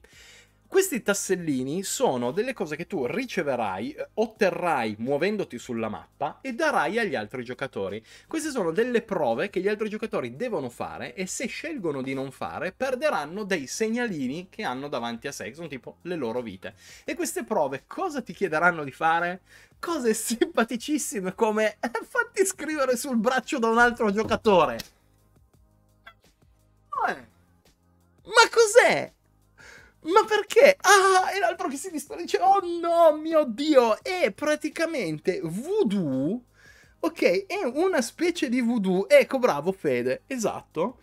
Questi tassellini sono delle cose che tu riceverai, eh, otterrai muovendoti sulla mappa e darai agli altri giocatori. Queste sono delle prove che gli altri giocatori devono fare e se scelgono di non fare perderanno dei segnalini che hanno davanti a sé, che sono tipo le loro vite. E queste prove cosa ti chiederanno di fare? Cose simpaticissime come eh, fatti scrivere sul braccio da un altro giocatore. Eh, ma cos'è? Ma perché? Ah, e l'altro che si dispone dice, oh no, mio Dio! E praticamente voodoo, ok, è una specie di voodoo. Ecco, bravo Fede, esatto.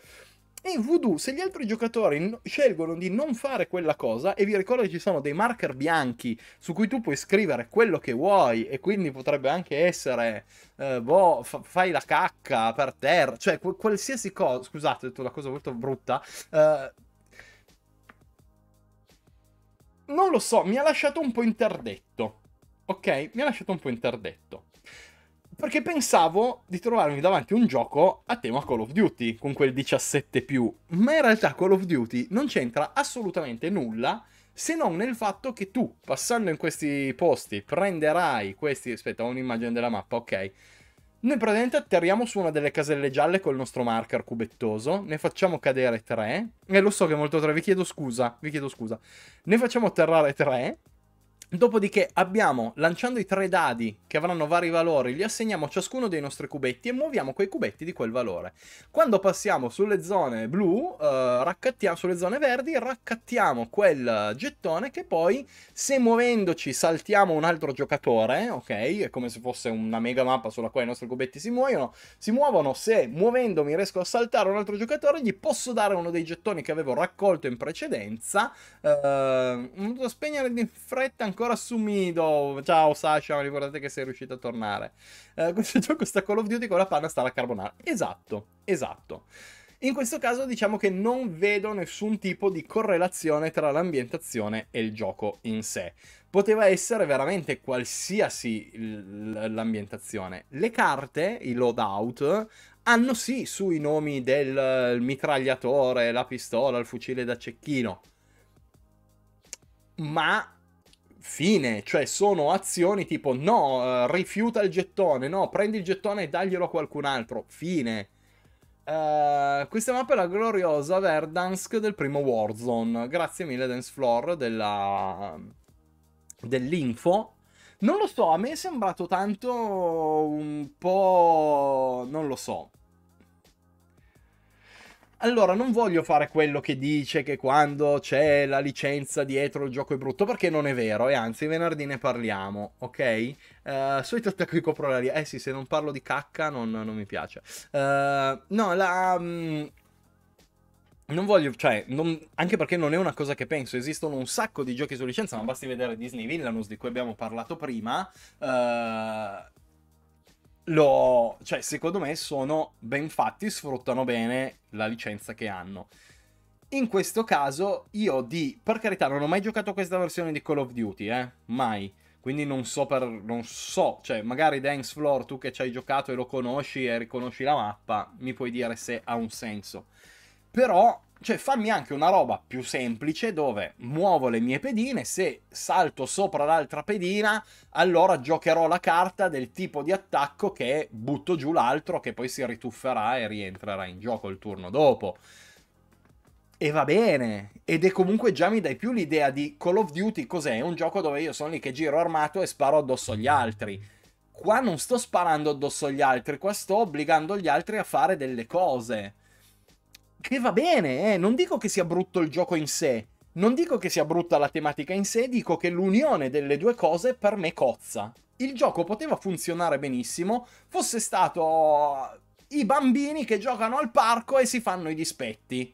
E voodoo, se gli altri giocatori scelgono di non fare quella cosa, e vi ricordo che ci sono dei marker bianchi su cui tu puoi scrivere quello che vuoi, e quindi potrebbe anche essere, eh, boh, fa- fai la cacca per terra, cioè qu- qualsiasi cosa, scusate, ho detto una cosa molto brutta, eh, non lo so, mi ha lasciato un po' interdetto. Ok? Mi ha lasciato un po' interdetto. Perché pensavo di trovarmi davanti a un gioco a tema Call of Duty, con quel 17 più, ma in realtà Call of Duty non c'entra assolutamente nulla se non nel fatto che tu, passando in questi posti, prenderai questi... Aspetta, ho un'immagine della mappa, ok noi praticamente atterriamo su una delle caselle gialle col nostro marker cubettoso, ne facciamo cadere tre, e eh, lo so che è molto tre, vi chiedo scusa, vi chiedo scusa. Ne facciamo atterrare tre, Dopodiché abbiamo, lanciando i tre dadi che avranno vari valori, li assegniamo a ciascuno dei nostri cubetti e muoviamo quei cubetti di quel valore. Quando passiamo sulle zone blu, eh, raccattiamo, sulle zone verdi, raccattiamo quel gettone che poi, se muovendoci saltiamo un altro giocatore, ok? È come se fosse una mega mappa sulla quale i nostri cubetti si muoiono, si muovono, se muovendomi riesco a saltare un altro giocatore, gli posso dare uno dei gettoni che avevo raccolto in precedenza, eh, spegnere di fretta ancora su Mido. Ciao Sasha, ricordate che sei riuscito a tornare. Eh, questo gioco sta Call of Duty con la panna sta la carbonara. Esatto, esatto. In questo caso diciamo che non vedo nessun tipo di correlazione tra l'ambientazione e il gioco in sé. Poteva essere veramente qualsiasi l'ambientazione. Le carte, i loadout, hanno sì sui nomi del mitragliatore, la pistola, il fucile da cecchino. Ma fine, cioè sono azioni tipo no, eh, rifiuta il gettone, no, prendi il gettone e daglielo a qualcun altro, fine. Uh, questa mappa è la gloriosa Verdansk del primo Warzone, grazie mille Dancefloor della... dell'info. Non lo so, a me è sembrato tanto un po'... non lo so allora non voglio fare quello che dice che quando c'è la licenza dietro il gioco è brutto, perché non è vero, e anzi venerdì ne parliamo, ok? Uh, eh, solito attacco di coprolaria, eh sì, se non parlo di cacca non, non mi piace. Uh, no, la... Um... Non voglio, cioè, non, anche perché non è una cosa che penso, esistono un sacco di giochi su licenza, ma basti vedere Disney Villanus di cui abbiamo parlato prima. Uh, lo, cioè, secondo me sono ben fatti, sfruttano bene la licenza che hanno. In questo caso, io di, per carità, non ho mai giocato questa versione di Call of Duty, eh, mai. Quindi non so, per, non so, cioè, magari Dance Floor, tu che ci hai giocato e lo conosci e riconosci la mappa, mi puoi dire se ha un senso. Però cioè, fammi anche una roba più semplice dove muovo le mie pedine, se salto sopra l'altra pedina, allora giocherò la carta del tipo di attacco che butto giù l'altro, che poi si ritufferà e rientrerà in gioco il turno dopo. E va bene, ed è comunque già mi dai più l'idea di Call of Duty cos'è? un gioco dove io sono lì che giro armato e sparo addosso agli altri. Qua non sto sparando addosso agli altri, qua sto obbligando gli altri a fare delle cose che va bene, eh. non dico che sia brutto il gioco in sé, non dico che sia brutta la tematica in sé, dico che l'unione delle due cose per me cozza. Il gioco poteva funzionare benissimo, fosse stato i bambini che giocano al parco e si fanno i dispetti.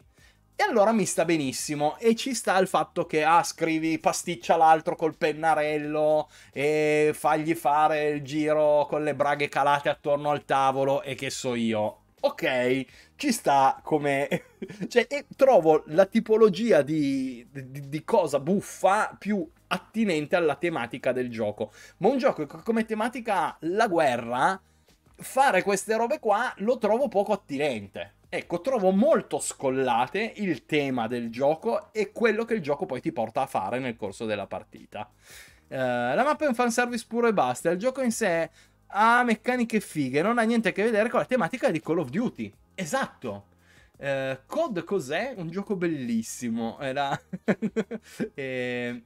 E allora mi sta benissimo e ci sta il fatto che ah, scrivi pasticcia l'altro col pennarello e fagli fare il giro con le braghe calate attorno al tavolo e che so io. Ok, ci sta come... cioè, e trovo la tipologia di, di, di cosa buffa più attinente alla tematica del gioco. Ma un gioco che come tematica ha la guerra, fare queste robe qua lo trovo poco attinente. Ecco, trovo molto scollate il tema del gioco e quello che il gioco poi ti porta a fare nel corso della partita. Uh, la mappa è un fanservice puro e basta. Il gioco in sé ha meccaniche fighe, non ha niente a che vedere con la tematica di Call of Duty. Esatto. Eh, COD cos'è? Un gioco bellissimo. Era... e... Eh,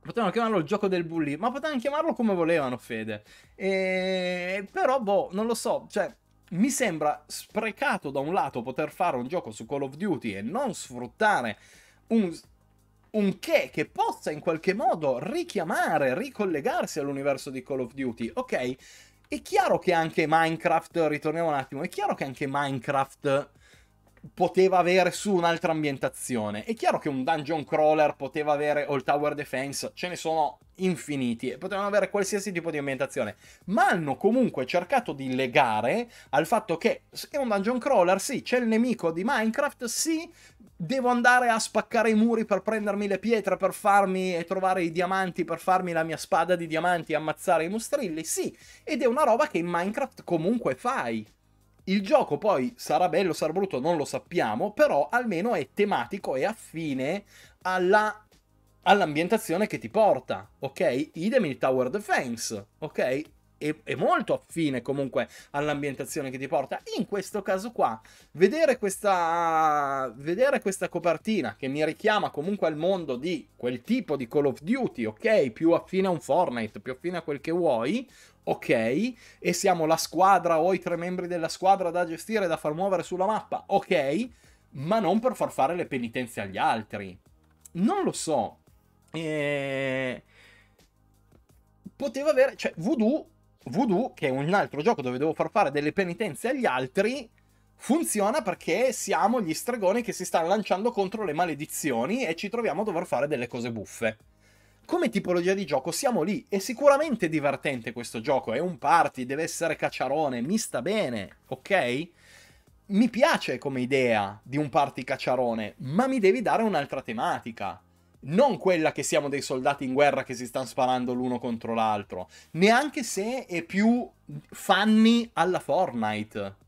potevano chiamarlo il gioco del bully, ma potevano chiamarlo come volevano, Fede. E... Però, boh, non lo so. Cioè, mi sembra sprecato da un lato poter fare un gioco su Call of Duty e non sfruttare un un che che possa in qualche modo richiamare, ricollegarsi all'universo di Call of Duty, ok? È chiaro che anche Minecraft, ritorniamo un attimo, è chiaro che anche Minecraft poteva avere su un'altra ambientazione. È chiaro che un dungeon crawler poteva avere o il tower defense, ce ne sono infiniti e potevano avere qualsiasi tipo di ambientazione, ma hanno comunque cercato di legare al fatto che è un dungeon crawler, sì, c'è il nemico di Minecraft, sì, devo andare a spaccare i muri per prendermi le pietre, per farmi e trovare i diamanti, per farmi la mia spada di diamanti e ammazzare i mostrilli? Sì, ed è una roba che in Minecraft comunque fai. Il gioco poi sarà bello, sarà brutto, non lo sappiamo, però almeno è tematico e affine alla all'ambientazione che ti porta, ok? Idem il Tower Defense, ok? è, è molto affine comunque all'ambientazione che ti porta. In questo caso qua, vedere questa, vedere questa copertina che mi richiama comunque al mondo di quel tipo di Call of Duty, ok? Più affine a un Fortnite, più affine a quel che vuoi, ok, e siamo la squadra o i tre membri della squadra da gestire, da far muovere sulla mappa, ok, ma non per far fare le penitenze agli altri. Non lo so. E... Eh, poteva avere, cioè, Voodoo Voodoo, che è un altro gioco dove devo far fare delle penitenze agli altri, funziona perché siamo gli stregoni che si stanno lanciando contro le maledizioni e ci troviamo a dover fare delle cose buffe. Come tipologia di gioco siamo lì, è sicuramente divertente questo gioco, è un party, deve essere cacciarone, mi sta bene, ok? Mi piace come idea di un party cacciarone, ma mi devi dare un'altra tematica non quella che siamo dei soldati in guerra che si stanno sparando l'uno contro l'altro, neanche se è più fanni alla Fortnite.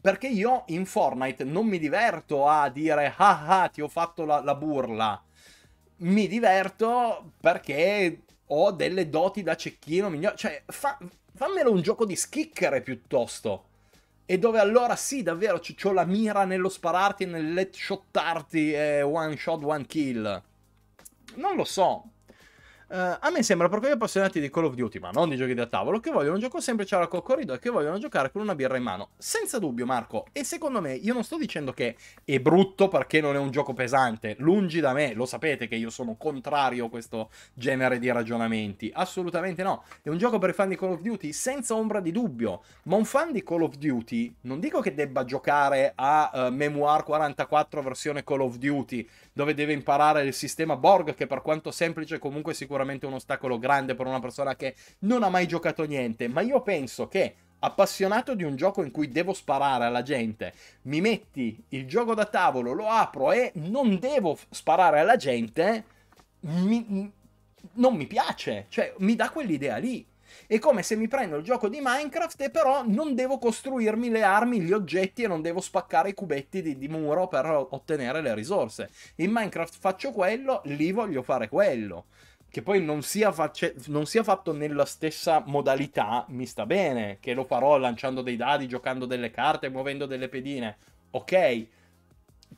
Perché io in Fortnite non mi diverto a dire ah ah ti ho fatto la, la burla. Mi diverto perché ho delle doti da cecchino migliore. Cioè, fa, fammelo un gioco di schicchere piuttosto e dove allora sì, davvero, ho la mira nello spararti, nel let shotarti, eh, one shot, one kill. Non lo so, Uh, a me sembra proprio quegli appassionati di Call of Duty, ma non di giochi da tavolo, che vogliono un gioco semplice alla coccorido e che vogliono giocare con una birra in mano. Senza dubbio, Marco. E secondo me, io non sto dicendo che è brutto perché non è un gioco pesante. Lungi da me, lo sapete che io sono contrario a questo genere di ragionamenti. Assolutamente no. È un gioco per i fan di Call of Duty, senza ombra di dubbio. Ma un fan di Call of Duty, non dico che debba giocare a uh, Memoir 44 versione Call of Duty, dove deve imparare il sistema Borg, che per quanto semplice comunque sicuramente sicuramente un ostacolo grande per una persona che non ha mai giocato niente, ma io penso che appassionato di un gioco in cui devo sparare alla gente, mi metti il gioco da tavolo, lo apro e non devo sparare alla gente, mi, non mi piace, cioè mi dà quell'idea lì. È come se mi prendo il gioco di Minecraft e però non devo costruirmi le armi, gli oggetti e non devo spaccare i cubetti di, di muro per ottenere le risorse. In Minecraft faccio quello, lì voglio fare quello che poi non sia, facce- cioè, non sia, fatto nella stessa modalità mi sta bene, che lo farò lanciando dei dadi, giocando delle carte, muovendo delle pedine, ok.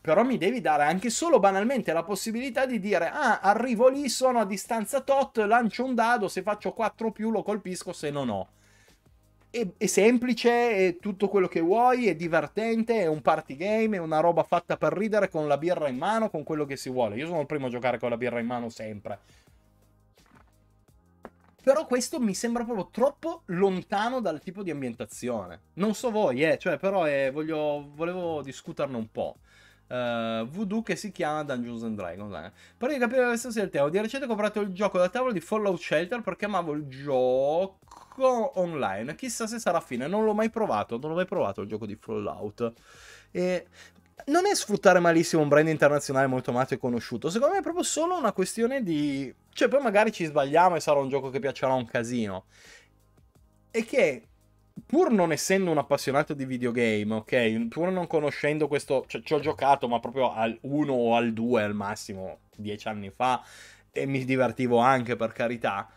Però mi devi dare anche solo banalmente la possibilità di dire, ah, arrivo lì, sono a distanza tot, lancio un dado, se faccio 4 più lo colpisco, se no no. È, è semplice, è tutto quello che vuoi, è divertente, è un party game, è una roba fatta per ridere con la birra in mano, con quello che si vuole. Io sono il primo a giocare con la birra in mano sempre però questo mi sembra proprio troppo lontano dal tipo di ambientazione. Non so voi, eh, cioè, però eh, voglio, volevo discuterne un po'. Uh, voodoo che si chiama Dungeons and Dragons. Eh. Per capire la stessa del tema, di recente ho comprato il gioco da tavolo di Fallout Shelter perché amavo il gioco online. Chissà se sarà fine, non l'ho mai provato, non l'ho mai provato il gioco di Fallout. E non è sfruttare malissimo un brand internazionale molto amato e conosciuto, secondo me è proprio solo una questione di... Cioè, poi magari ci sbagliamo e sarà un gioco che piacerà un casino. E che, pur non essendo un appassionato di videogame, ok, pur non conoscendo questo... Cioè, ci ho giocato, ma proprio al 1 o al 2 al massimo, dieci anni fa, e mi divertivo anche, per carità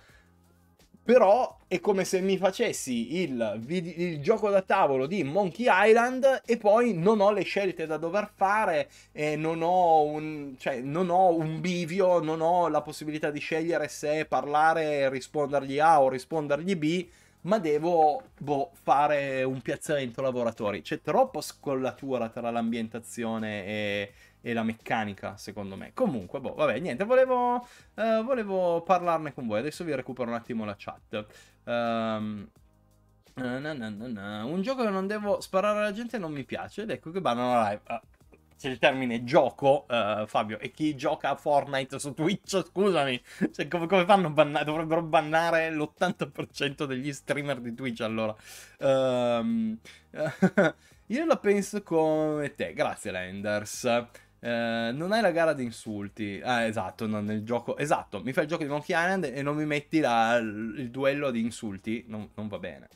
però è come se mi facessi il, il, gioco da tavolo di Monkey Island e poi non ho le scelte da dover fare, non ho, un, cioè, non ho un bivio, non ho la possibilità di scegliere se parlare e rispondergli A o rispondergli B, ma devo boh, fare un piazzamento lavoratori. C'è troppa scollatura tra l'ambientazione e e la meccanica, secondo me. Comunque, boh, vabbè, niente, volevo, eh, volevo parlarne con voi. Adesso vi recupero un attimo la chat. Um, na na na un gioco che non devo sparare alla gente non mi piace ed ecco che bannano la live. Eh, c'è il termine gioco, uh, Fabio, e chi gioca a Fortnite su Twitch, scusami, cioè, come, come, fanno a bannare? Dovrebbero bannare l'80% degli streamer di Twitch allora. Um, io la penso come te, grazie Landers. Eh, non hai la gara di insulti. Ah, esatto, non nel gioco. Esatto, mi fai il gioco di Monkey Island e non mi metti la, il duello di insulti. Non, non va bene.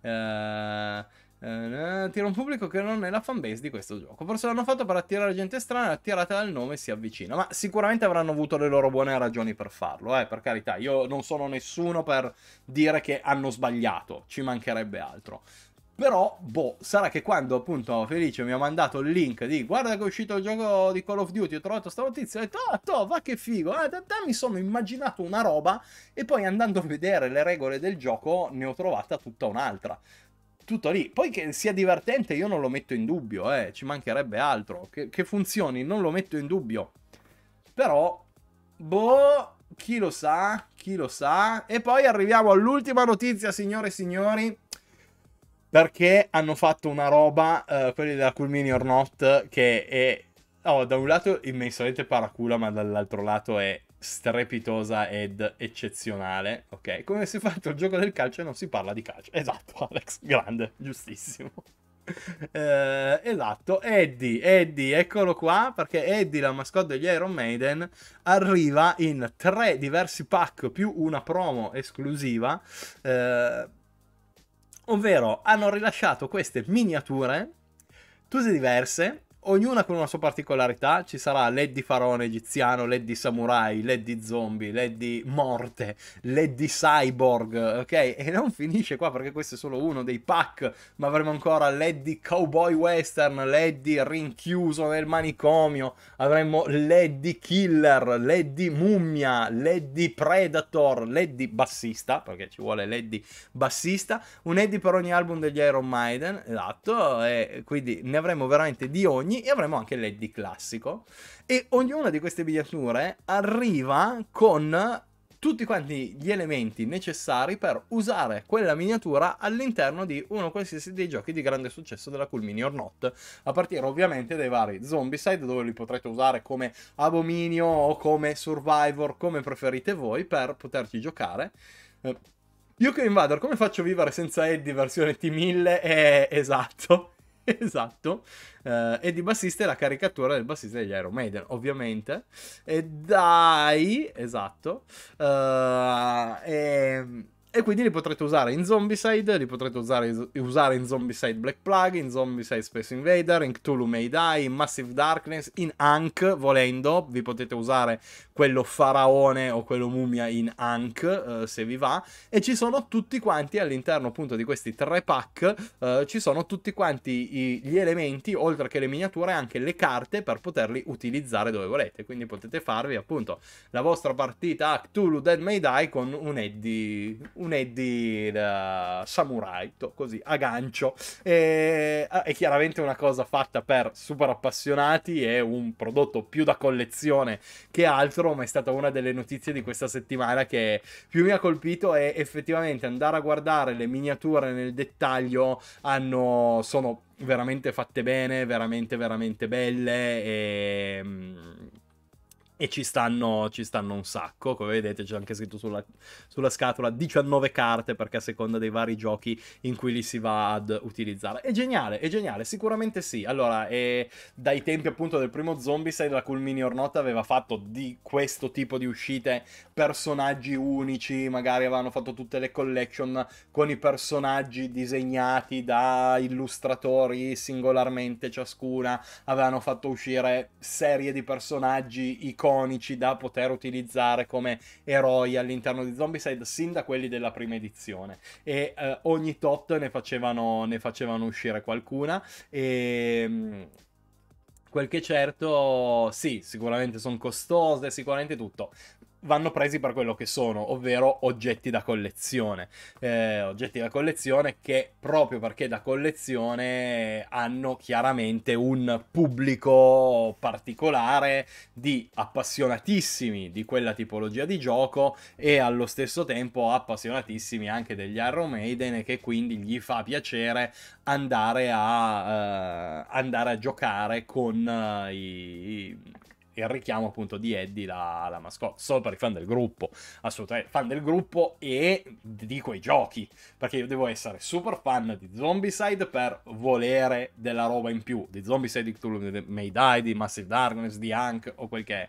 Eh. Uh, tira un pubblico che non è la fanbase di questo gioco. Forse l'hanno fatto per attirare gente strana, attirata dal nome si avvicina. Ma sicuramente avranno avuto le loro buone ragioni per farlo, eh, per carità. Io non sono nessuno per dire che hanno sbagliato, ci mancherebbe altro. Però, boh, sarà che quando appunto Felice mi ha mandato il link di guarda che è uscito il gioco di Call of Duty, ho trovato sta notizia, ho detto, ah, to, va che figo, ah, da, da, mi sono immaginato una roba e poi andando a vedere le regole del gioco ne ho trovata tutta un'altra. Tutto lì. Poi che sia divertente io non lo metto in dubbio, eh, ci mancherebbe altro. Che, che funzioni, non lo metto in dubbio. Però, boh, chi lo sa, chi lo sa. E poi arriviamo all'ultima notizia, signore e signori perché hanno fatto una roba, eh, quelli della Cool Mini or Not, che è, oh, da un lato immensamente paracula, ma dall'altro lato è strepitosa ed eccezionale, ok? Come si è fatto il gioco del calcio e non si parla di calcio. Esatto, Alex, grande, giustissimo. Eh, esatto, Eddie, Eddie, eccolo qua, perché Eddie, la mascotte degli Iron Maiden, arriva in tre diversi pack più una promo esclusiva. Eh, ovvero hanno rilasciato queste miniature tutte diverse ognuna con una sua particolarità, ci sarà LED di farone egiziano, LED di samurai, LED di zombie, LED di morte, LED di cyborg, ok? E non finisce qua perché questo è solo uno dei pack, ma avremo ancora LED di cowboy western, LED di rinchiuso nel manicomio, avremo LED di killer, LED di mummia, LED di predator, LED di bassista, perché ci vuole LED di bassista, un LED per ogni album degli Iron Maiden, esatto, e quindi ne avremo veramente di ogni disegni e avremo anche l'Eddie classico. E ognuna di queste miniature arriva con tutti quanti gli elementi necessari per usare quella miniatura all'interno di uno qualsiasi dei giochi di grande successo della Cool Mini or Not, a partire ovviamente dai vari Zombicide dove li potrete usare come abominio o come survivor, come preferite voi per poterci giocare. Eh, io invader, come faccio a vivere senza Eddie versione T1000? Eh, esatto. esatto. Uh, e di bassista è la caricatura del bassista degli Iron Maiden, ovviamente. E dai, esatto. Uh, eh, e ehm, e quindi li potrete usare in Zombicide, li potrete usare, usare in Zombicide Black Plug, in Zombicide Space Invader, in Cthulhu May Die, in Massive Darkness, in Ankh, volendo. Vi potete usare quello faraone o quello mumia in Ankh, eh, se vi va. E ci sono tutti quanti all'interno appunto di questi tre pack, eh, ci sono tutti quanti i, gli elementi, oltre che le miniature, anche le carte per poterli utilizzare dove volete. Quindi potete farvi appunto la vostra partita a Cthulhu Dead May Die con un Eddie un Eddie da samurai, così a gancio. E, eh, ah, è chiaramente una cosa fatta per super appassionati, è un prodotto più da collezione che altro, ma è stata una delle notizie di questa settimana che più mi ha colpito è effettivamente andare a guardare le miniature nel dettaglio, hanno, sono veramente fatte bene, veramente veramente belle e ehm, e ci stanno, ci stanno, un sacco, come vedete c'è anche scritto sulla, sulla, scatola 19 carte perché a seconda dei vari giochi in cui li si va ad utilizzare. È geniale, è geniale, sicuramente sì. Allora, eh, dai tempi appunto del primo Zombicide la Cool Mini or Not aveva fatto di questo tipo di uscite personaggi unici, magari avevano fatto tutte le collection con i personaggi disegnati da illustratori singolarmente ciascuna, avevano fatto uscire serie di personaggi iconici iconici da poter utilizzare come eroi all'interno di Zombicide sin da quelli della prima edizione e eh, ogni tot ne facevano, ne facevano uscire qualcuna e ehm, quel che certo sì sicuramente sono costose sicuramente tutto vanno presi per quello che sono, ovvero oggetti da collezione. Eh, oggetti da collezione che proprio perché da collezione hanno chiaramente un pubblico particolare di appassionatissimi di quella tipologia di gioco e allo stesso tempo appassionatissimi anche degli Arrow Maiden che quindi gli fa piacere andare a, uh, andare a giocare con uh, i, i il richiamo appunto di Eddie, la, la mascotte, solo per i fan del gruppo, assolutamente, fan del gruppo e di quei giochi, perché io devo essere super fan di Zombicide per volere della roba in più, di Zombicide, di Cthulhu May Die, di Massive Darkness, di Hank o quel che è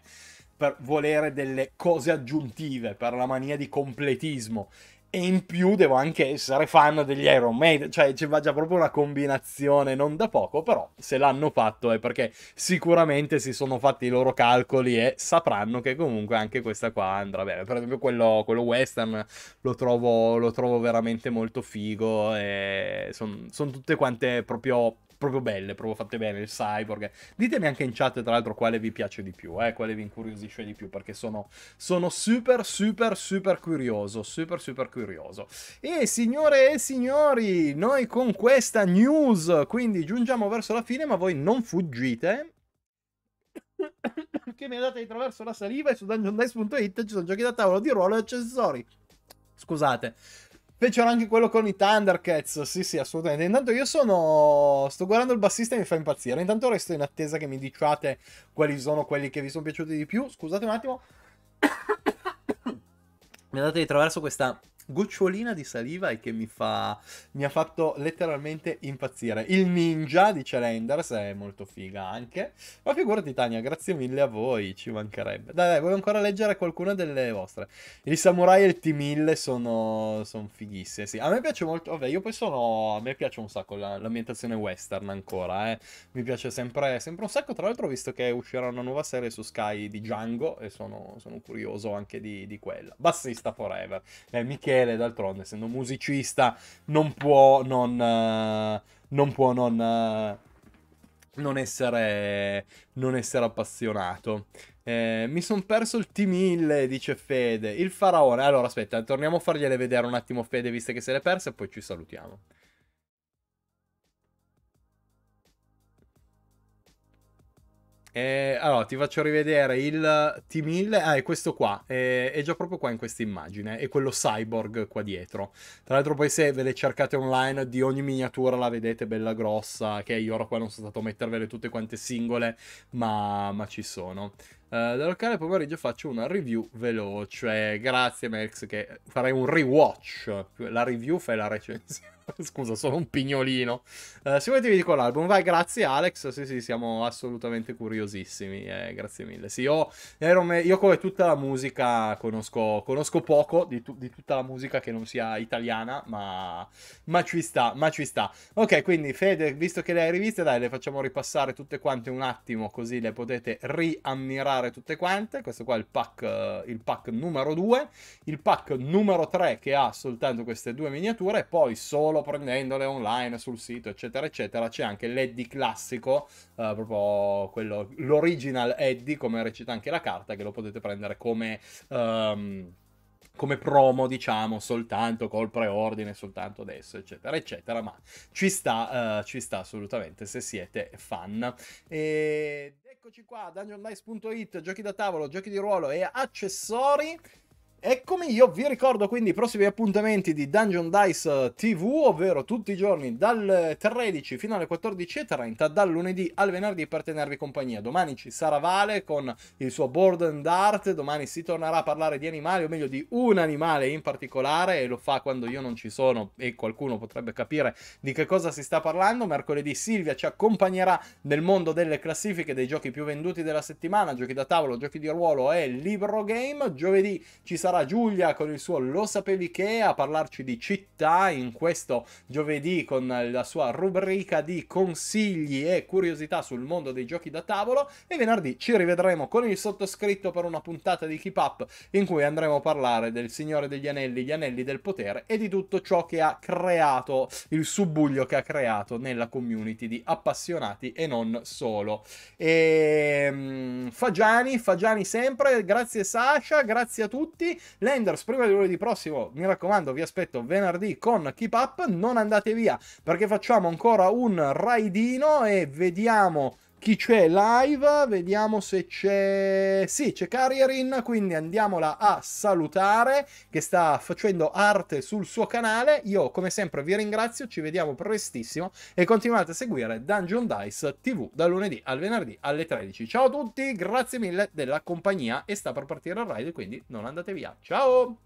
per volere delle cose aggiuntive, per la mania di completismo e in più devo anche essere fan degli Iron Maiden, cioè ci va già proprio una combinazione non da poco, però se l'hanno fatto è perché sicuramente si sono fatti i loro calcoli e sapranno che comunque anche questa qua andrà bene. Per esempio quello, quello western lo trovo, lo trovo, veramente molto figo e sono son tutte quante proprio proprio belle, proprio fatte bene, il cyborg. Ditemi anche in chat, tra l'altro, quale vi piace di più, eh, quale vi incuriosisce di più, perché sono, sono super, super, super curioso, super, super curioso. E signore e signori, noi con questa news, quindi giungiamo verso la fine, ma voi non fuggite, che mi andate attraverso la saliva e su dungeondice.it ci sono giochi da tavolo di ruolo e accessori. Scusate, Fecero anche quello con i Thundercats. Sì, sì, assolutamente. Intanto io sono. Sto guardando il bassista e mi fa impazzire. Intanto resto in attesa che mi diciate quali sono quelli che vi sono piaciuti di più. Scusate un attimo. mi andate di traverso questa gocciolina di saliva e che mi fa mi ha fatto letteralmente impazzire. Il ninja di Renders è molto figa anche. Ma figurati Tania, grazie mille a voi, ci mancherebbe. Dai, dai, voglio ancora leggere qualcuna delle vostre. Il samurai e il T1000 sono, sono fighissime, sì. A me piace molto, vabbè, io poi sono, a me piace un sacco la, l'ambientazione western ancora, eh. Mi piace sempre, sempre un sacco, tra l'altro ho visto che uscirà una nuova serie su Sky di Django e sono, sono curioso anche di, di quella. Bassista Forever. Eh, Michele Michele, d'altronde, essendo musicista, non può non... Uh, non, può non, uh, non, essere, non essere appassionato. Eh, mi sono perso il T1000, dice Fede. Il faraone. Allora, aspetta, torniamo a fargliele vedere un attimo Fede, visto che se l'è persa, e poi ci salutiamo. Eh, allora, ti faccio rivedere il T1000. Ah, è questo qua. Eh, è già proprio qua in questa immagine. È quello cyborg qua dietro. Tra l'altro, poi se ve le cercate online, di ogni miniatura la vedete bella grossa. Che io ora qua non sono stato a mettervele tutte quante singole, ma, ma ci sono. Uh, eh, da locale pomeriggio faccio una review veloce. Grazie, Max, che farei un rewatch. La review fai la recensione. Scusa, sono un pignolino. Uh, se volete vi dico l'album. Vai, grazie Alex. Sì, sì, siamo assolutamente curiosissimi. Eh, grazie mille. Sì, io, io, come tutta la musica conosco, conosco poco di, tu, di, tutta la musica che non sia italiana, ma, ma, ci sta, ma ci sta. Ok, quindi Fede, visto che le hai riviste, dai, le facciamo ripassare tutte quante un attimo, così le potete riammirare tutte quante. Questo qua è il pack, il pack numero 2. Il pack numero 3 che ha soltanto queste due miniature e poi solo solo prendendole online sul sito, eccetera, eccetera, c'è anche l'Eddie classico, eh, proprio quello, l'original Eddie, come recita anche la carta, che lo potete prendere come... Um, come promo, diciamo, soltanto col preordine, soltanto adesso, eccetera, eccetera, ma ci sta, uh, ci sta assolutamente se siete fan. E... Eccoci qua, dungeondice.it, giochi da tavolo, giochi di ruolo e accessori. Eccomi, io vi ricordo quindi i prossimi appuntamenti di Dungeon Dice eh, TV, ovvero tutti i giorni dal 13 eh, fino alle 14.30, dal lunedì al venerdì per tenervi compagnia. Domani ci sarà Vale con il suo board and art, domani si tornerà a parlare di animali, o meglio di un animale in particolare, e lo fa quando io non ci sono e qualcuno potrebbe capire di che cosa si sta parlando. Mercoledì Silvia ci accompagnerà nel mondo delle classifiche dei giochi più venduti della settimana, giochi da tavolo, giochi di ruolo e libro game. Giovedì ci sarà sarà Giulia con il suo Lo sapevi che a parlarci di città in questo giovedì con la sua rubrica di consigli e curiosità sul mondo dei giochi da tavolo e venerdì ci rivedremo con il sottoscritto per una puntata di Keep Up in cui andremo a parlare del Signore degli Anelli, gli Anelli del Potere e di tutto ciò che ha creato, il subbuglio che ha creato nella community di appassionati e non solo. E... Ehm, Fagiani, Fagiani sempre, grazie Sasha, grazie a tutti Landers, prima di lunedì prossimo, mi raccomando, vi aspetto venerdì con Keep Up. Non andate via perché facciamo ancora un raidino e vediamo chi c'è live? Vediamo se c'è... Sì, c'è Carrierin, quindi andiamola a salutare, che sta facendo arte sul suo canale. Io, come sempre, vi ringrazio, ci vediamo prestissimo e continuate a seguire Dungeon Dice TV da lunedì al venerdì alle 13. Ciao a tutti, grazie mille della compagnia e sta per partire il ride, quindi non andate via. Ciao!